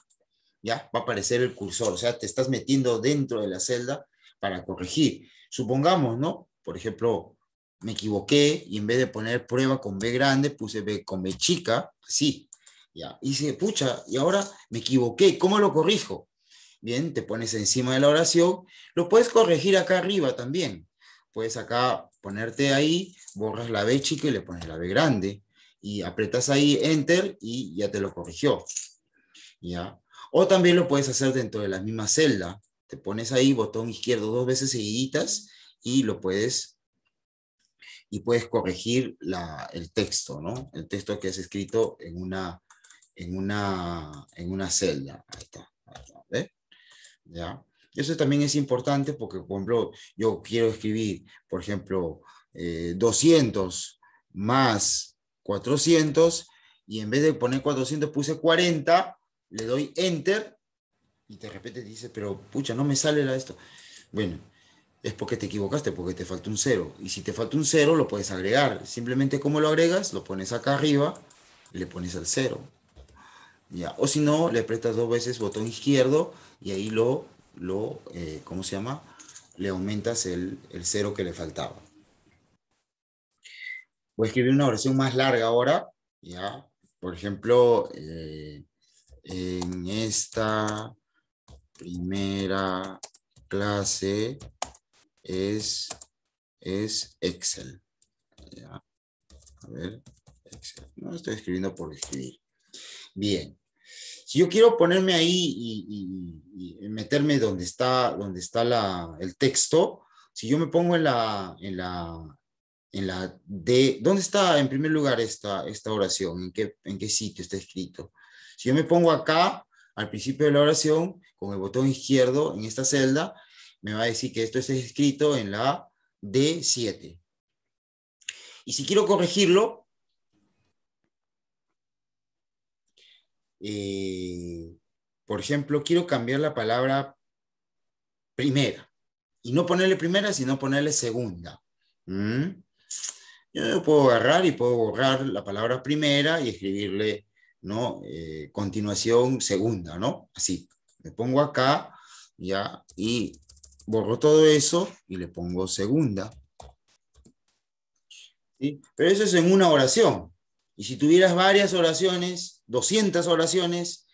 ya va a aparecer el cursor. O sea, te estás metiendo dentro de la celda para corregir. Supongamos, ¿no? Por ejemplo, me equivoqué y en vez de poner prueba con B grande, puse B con B chica, así. Ya, y dice, pucha, y ahora me equivoqué, ¿cómo lo corrijo? Bien, te pones encima de la oración, lo puedes corregir acá arriba también. Puedes acá ponerte ahí, borras la B chica y le pones la B grande. Y apretas ahí Enter y ya te lo corrigió. ¿Ya? O también lo puedes hacer dentro de la misma celda. Te pones ahí botón izquierdo dos veces seguiditas y lo puedes y puedes corregir el texto, ¿no? El texto que has escrito en una en una en una celda. Ahí está. Ya. Eso también es importante porque, por ejemplo, yo quiero escribir, por ejemplo, 200 eh, más 400 y en vez de poner 400 puse 40, le doy enter y de repente dice, pero pucha, no me sale la esto. Bueno, es porque te equivocaste, porque te falta un cero. Y si te falta un cero, lo puedes agregar. Simplemente como lo agregas, lo pones acá arriba y le pones al cero. Ya. O si no, le apretas dos veces botón izquierdo y ahí lo eh, ¿cómo se llama? Le aumentas el, cero que le faltaba. Voy a escribir una oración más larga ahora, ¿ya? Por ejemplo, eh, en esta primera clase es, es Excel. ¿ya? A ver, Excel. No estoy escribiendo por escribir. Bien, si yo quiero ponerme ahí y, meterme donde está, donde está el texto, si yo me pongo en la, en la, la de, ¿dónde está en primer lugar esta, esta oración? ¿En qué, ¿En qué sitio está escrito? Si yo me pongo acá, al principio de la oración, con el botón izquierdo en esta celda, me va a decir que esto está escrito en la D7. Y si quiero corregirlo, Eh, por ejemplo, quiero cambiar la palabra primera. Y no ponerle primera, sino ponerle segunda. ¿Mm? Yo puedo agarrar y puedo borrar la palabra primera y escribirle, ¿no? Eh, continuación segunda, ¿no? Así. Me pongo acá, ya, y borro todo eso y le pongo segunda. Pero eso es en una oración. Y si tuvieras varias oraciones, 200 oraciones,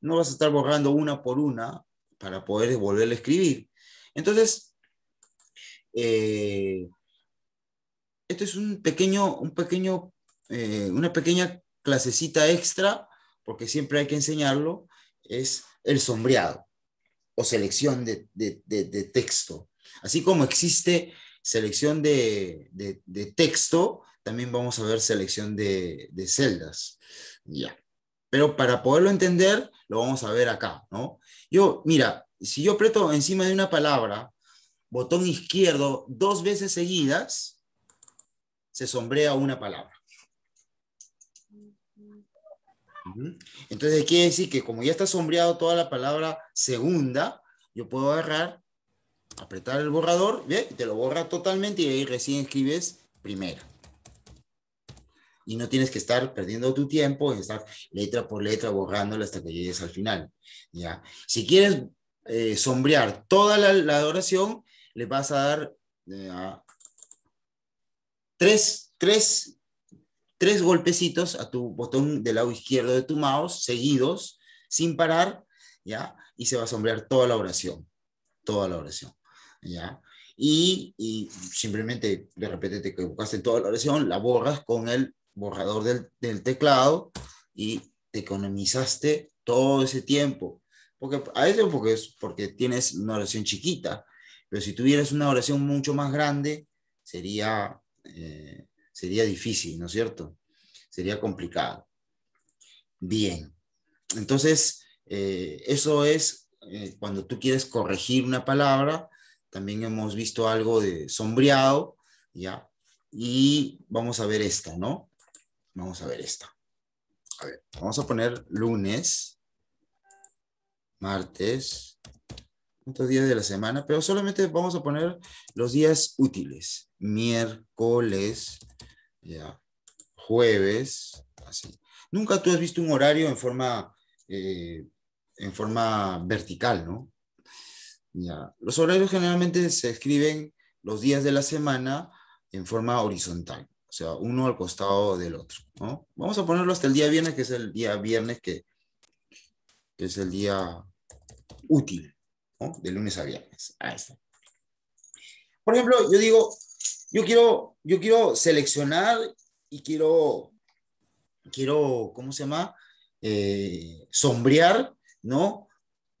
no vas a estar borrando una por una para poder volver a escribir. Entonces, eh, esto es un pequeño, un pequeño, eh, una pequeña clasecita extra, porque siempre hay que enseñarlo, es el sombreado o selección de, de texto. Así como existe selección de, texto, también vamos a ver selección de, celdas. Ya. Pero para poderlo entender, lo vamos a ver acá, ¿no? Yo, mira, si yo aprieto encima de una palabra, botón izquierdo, dos veces seguidas, se sombrea una palabra. Entonces quiere decir que como ya está sombreado toda la palabra segunda, yo puedo agarrar, apretar el borrador, ¿ve? te lo borra totalmente y ahí recién escribes primera y no tienes que estar perdiendo tu tiempo y estar letra por letra borrándola hasta que llegues al final. ¿ya? Si quieres eh, sombrear toda la, oración, le vas a dar eh, tres, tres, tres golpecitos a tu botón del lado izquierdo de tu mouse, seguidos, sin parar, ¿ya? Y se va a sombrear toda la oración, toda la oración, ¿ya? Y, y, simplemente de repente te equivocaste toda la oración, la borras con el borrador del, del teclado y te economizaste todo ese tiempo. Porque a eso porque, es porque tienes una oración chiquita, pero si tuvieras una oración mucho más grande, sería, eh, sería difícil, ¿no es cierto? Sería complicado. Bien, entonces, eh, eso es eh, cuando tú quieres corregir una palabra, también hemos visto algo de sombreado, ¿ya? Y vamos a ver esta, ¿no? Vamos a ver esta. A ver, vamos a poner lunes, martes, otros días de la semana, pero solamente vamos a poner los días útiles. Miércoles, ya, jueves, así. Nunca tú has visto un horario en forma, eh, en forma vertical, ¿no? Ya. Los horarios generalmente se escriben los días de la semana en forma horizontal. O sea, uno al costado del otro, ¿no? Vamos a ponerlo hasta el día viernes, que es el día viernes que, es el día útil, ¿no? De lunes a viernes. Ahí está. Por ejemplo, yo digo, yo quiero, yo quiero seleccionar y quiero, quiero, ¿cómo se llama? Eh, sombrear, ¿no?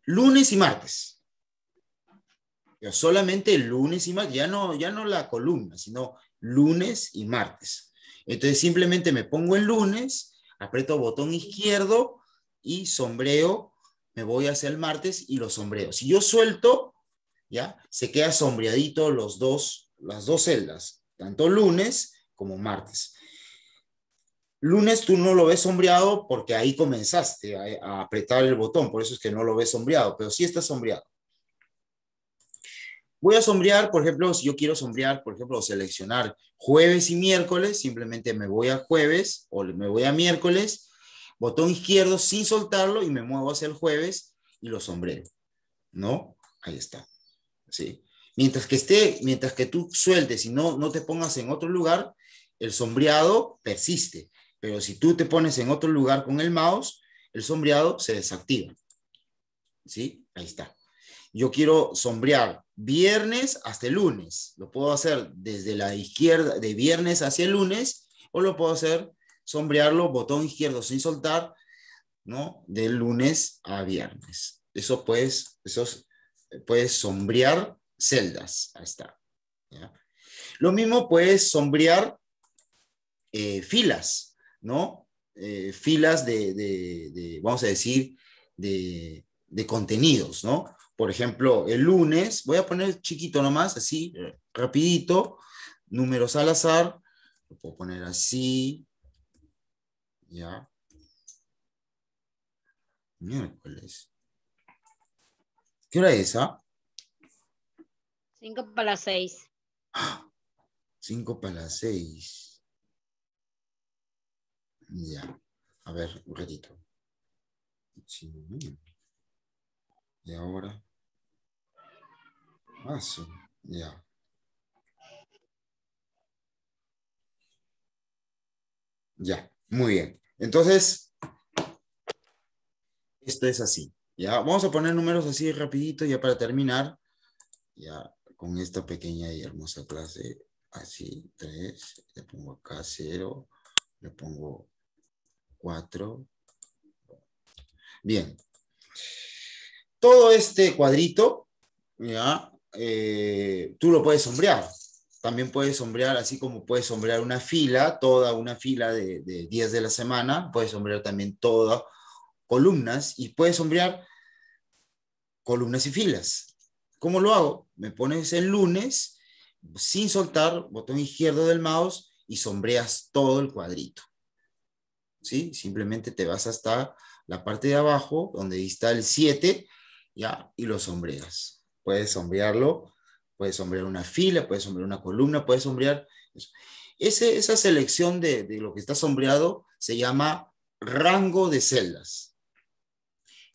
Lunes y martes. solamente lunes y martes, ya no, ya no la columna, sino lunes y martes. Entonces simplemente me pongo el lunes, aprieto botón izquierdo y sombreo, me voy hacia el martes y lo sombreo. Si yo suelto, ya se queda sombreadito los dos, las dos celdas, tanto lunes como martes. Lunes tú no lo ves sombreado porque ahí comenzaste a, a, apretar el botón, por eso es que no lo ves sombreado, pero sí está sombreado. Voy a sombrear, por ejemplo, si yo quiero sombrear, por ejemplo, seleccionar jueves y miércoles, simplemente me voy a jueves o me voy a miércoles, botón izquierdo sin soltarlo y me muevo hacia el jueves y lo sombreo. ¿No? Ahí está. ¿Sí? Mientras que esté, mientras que tú sueltes y no, no te pongas en otro lugar, el sombreado persiste. Pero si tú te pones en otro lugar con el mouse, el sombreado se desactiva. ¿Sí? Ahí está yo quiero sombrear viernes hasta lunes. Lo puedo hacer desde la izquierda, de viernes hacia el lunes, o lo puedo hacer sombrearlo botón izquierdo sin soltar, ¿no? De lunes a viernes. Eso puedes, puedes sombrear celdas. Ahí está. Lo mismo puedes sombrear eh, filas, ¿no? Eh, filas de, vamos a decir, de de contenidos, ¿no? Por ejemplo, el lunes, voy a poner chiquito nomás, así, rapidito, números al azar, lo puedo poner así, ya. Miércoles. ¿Qué hora es, ah? Cinco para las seis. cinco para las seis. Ya. A ver, un ratito. Y ahora. paso Ya. Ya, muy bien. Entonces, esto es así. Ya, vamos a poner números así rapidito ya para terminar. Ya, con esta pequeña y hermosa clase. Así, tres, le pongo acá 0, le pongo 4. Bien, todo este cuadrito, ¿ya? Eh, tú lo puedes sombrear. También puedes sombrear, así como puedes sombrear una fila, toda una fila de, días de la semana, puedes sombrear también todas columnas y puedes sombrear columnas y filas. ¿Cómo lo hago? Me pones el lunes sin soltar botón izquierdo del mouse y sombreas todo el cuadrito. ¿Sí? Simplemente te vas hasta la parte de abajo, donde está el 7, ¿ya? Y lo sombreas. Puedes sombrearlo, puedes sombrear una fila, puedes sombrear una columna, puedes sombrear... esa selección de, de lo que está sombreado se llama rango de celdas.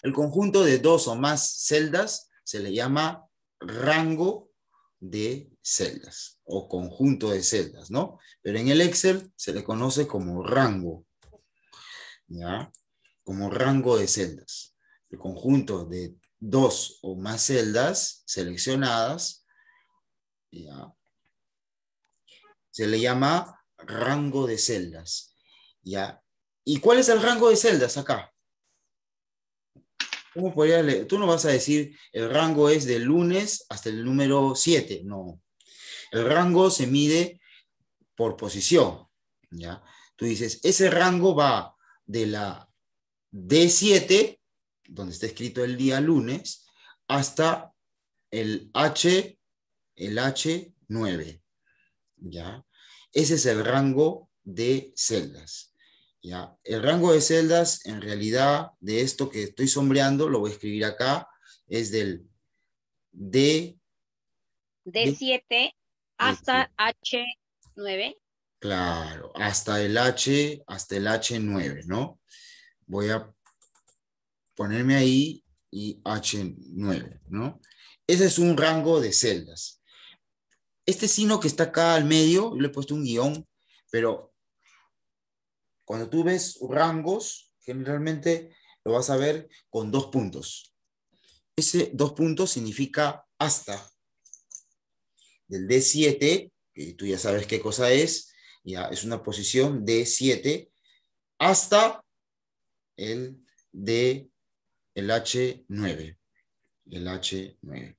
El conjunto de dos o más celdas se le llama rango de celdas o conjunto de celdas, ¿no? Pero en el Excel se le conoce como rango, ¿ya? Como rango de celdas. El conjunto de dos o más celdas seleccionadas, se le llama rango de celdas. ¿ya? ¿Y cuál es el rango de celdas acá? ¿Cómo Tú no vas a decir el rango es del lunes hasta el número 7, no. El rango se mide por posición, ¿ya? Tú dices, ese rango va de la D7 donde está escrito el día lunes, hasta el H, el H9. ¿Ya? Ese es el rango de celdas. ¿Ya? El rango de celdas, en realidad, de esto que estoy sombreando, lo voy a escribir acá, es del D. D7 hasta H9. Claro, hasta el H, hasta el H9, ¿no? Voy a ponerme ahí y H9, ¿no? Ese es un rango de celdas. Este signo que está acá al medio, yo le he puesto un guión, pero cuando tú ves rangos, generalmente lo vas a ver con dos puntos. Ese dos puntos significa hasta. Del D7, que tú ya sabes qué cosa es, ya es una posición D7, hasta el D 7 el H9. El H9.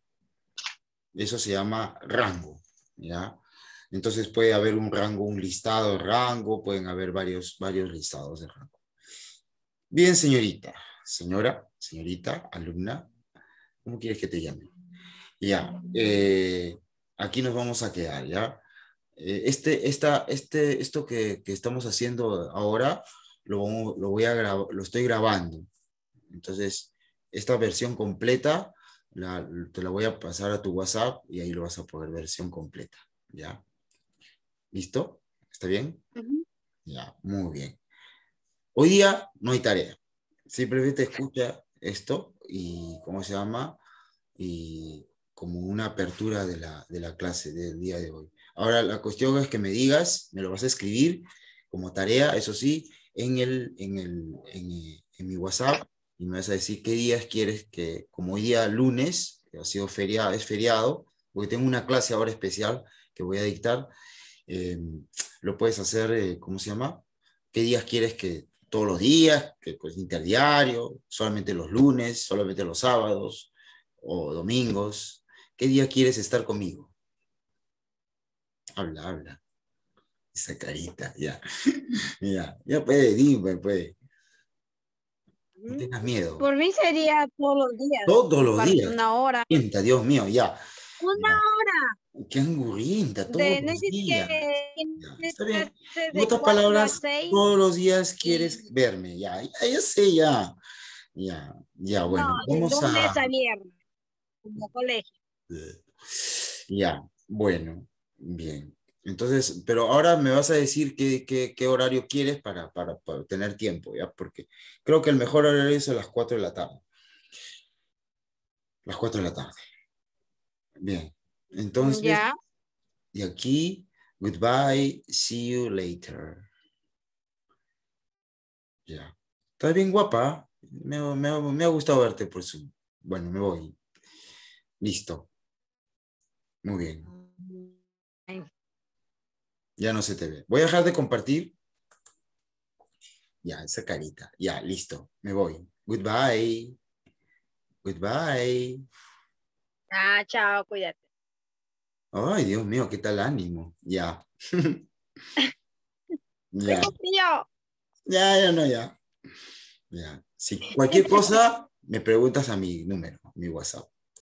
Eso se llama rango, ¿ya? Entonces puede haber un rango, un listado de rango, pueden haber varios, varios listados de rango. Bien, señorita, señora, señorita, alumna, ¿cómo quieres que te llame? Ya, eh, aquí nos vamos a quedar, ¿ya? Eh, este, esta, este, esto que, estamos haciendo ahora, lo, voy a lo estoy grabando. Entonces, esta versión completa te la voy a pasar a tu WhatsApp y ahí lo vas a poner, versión completa. ¿Ya? ¿Listo? ¿Está bien? Ya, muy bien. Hoy día no hay tarea. Simplemente escucha esto y cómo se llama y como una apertura de la, de la clase del día de hoy. Ahora la cuestión es que me digas, me lo vas a escribir como tarea, eso sí, en eh, mi WhatsApp y me vas a decir qué días quieres que, como hoy día lunes, que ha sido feriado, es feriado, porque tengo una clase ahora especial que voy a dictar, em, lo puedes hacer, eh, ¿cómo se llama? ¿Qué días quieres que todos los días, que pues interdiario, solamente los lunes, solamente los sábados o domingos? ¿Qué día quieres estar conmigo? Habla, habla. Esa carita, ya. ya, ya puede, dime, puede. No ¿Mm? tengas miedo. Por mí sería todos los días. Todos los días. Una hora. Dios mío, ya. Una hora. Qué angurita. todos los días. Que... Está bien. En otras palabras, todos los días quieres verme, ya. Ya, ya sé, ya. Ya, ya, bueno. No, vamos a... a viernes, colegio. Ya, bueno, bien. Entonces, pero ahora me vas a decir qué, qué, horario quieres para, tener tiempo, ¿ya? Porque creo que el mejor horario es a las 4 de la tarde. Las 4 de la tarde. Bien. Entonces, y aquí, goodbye, see you later. Ya. Estás bien guapa. Me, me ha gustado verte por su. Bueno, me voy. Listo. Muy bien. Mm, ya no se te ve. Voy a dejar de compartir. Ya, esa carita. Ya, listo. Me voy. Goodbye. Goodbye. Ah, chao, cuídate. Ay, Dios mío, qué tal ánimo. Ya. ya. Ya, ya no, ya. Ya. Si cualquier cosa, me preguntas a mi número, mi WhatsApp.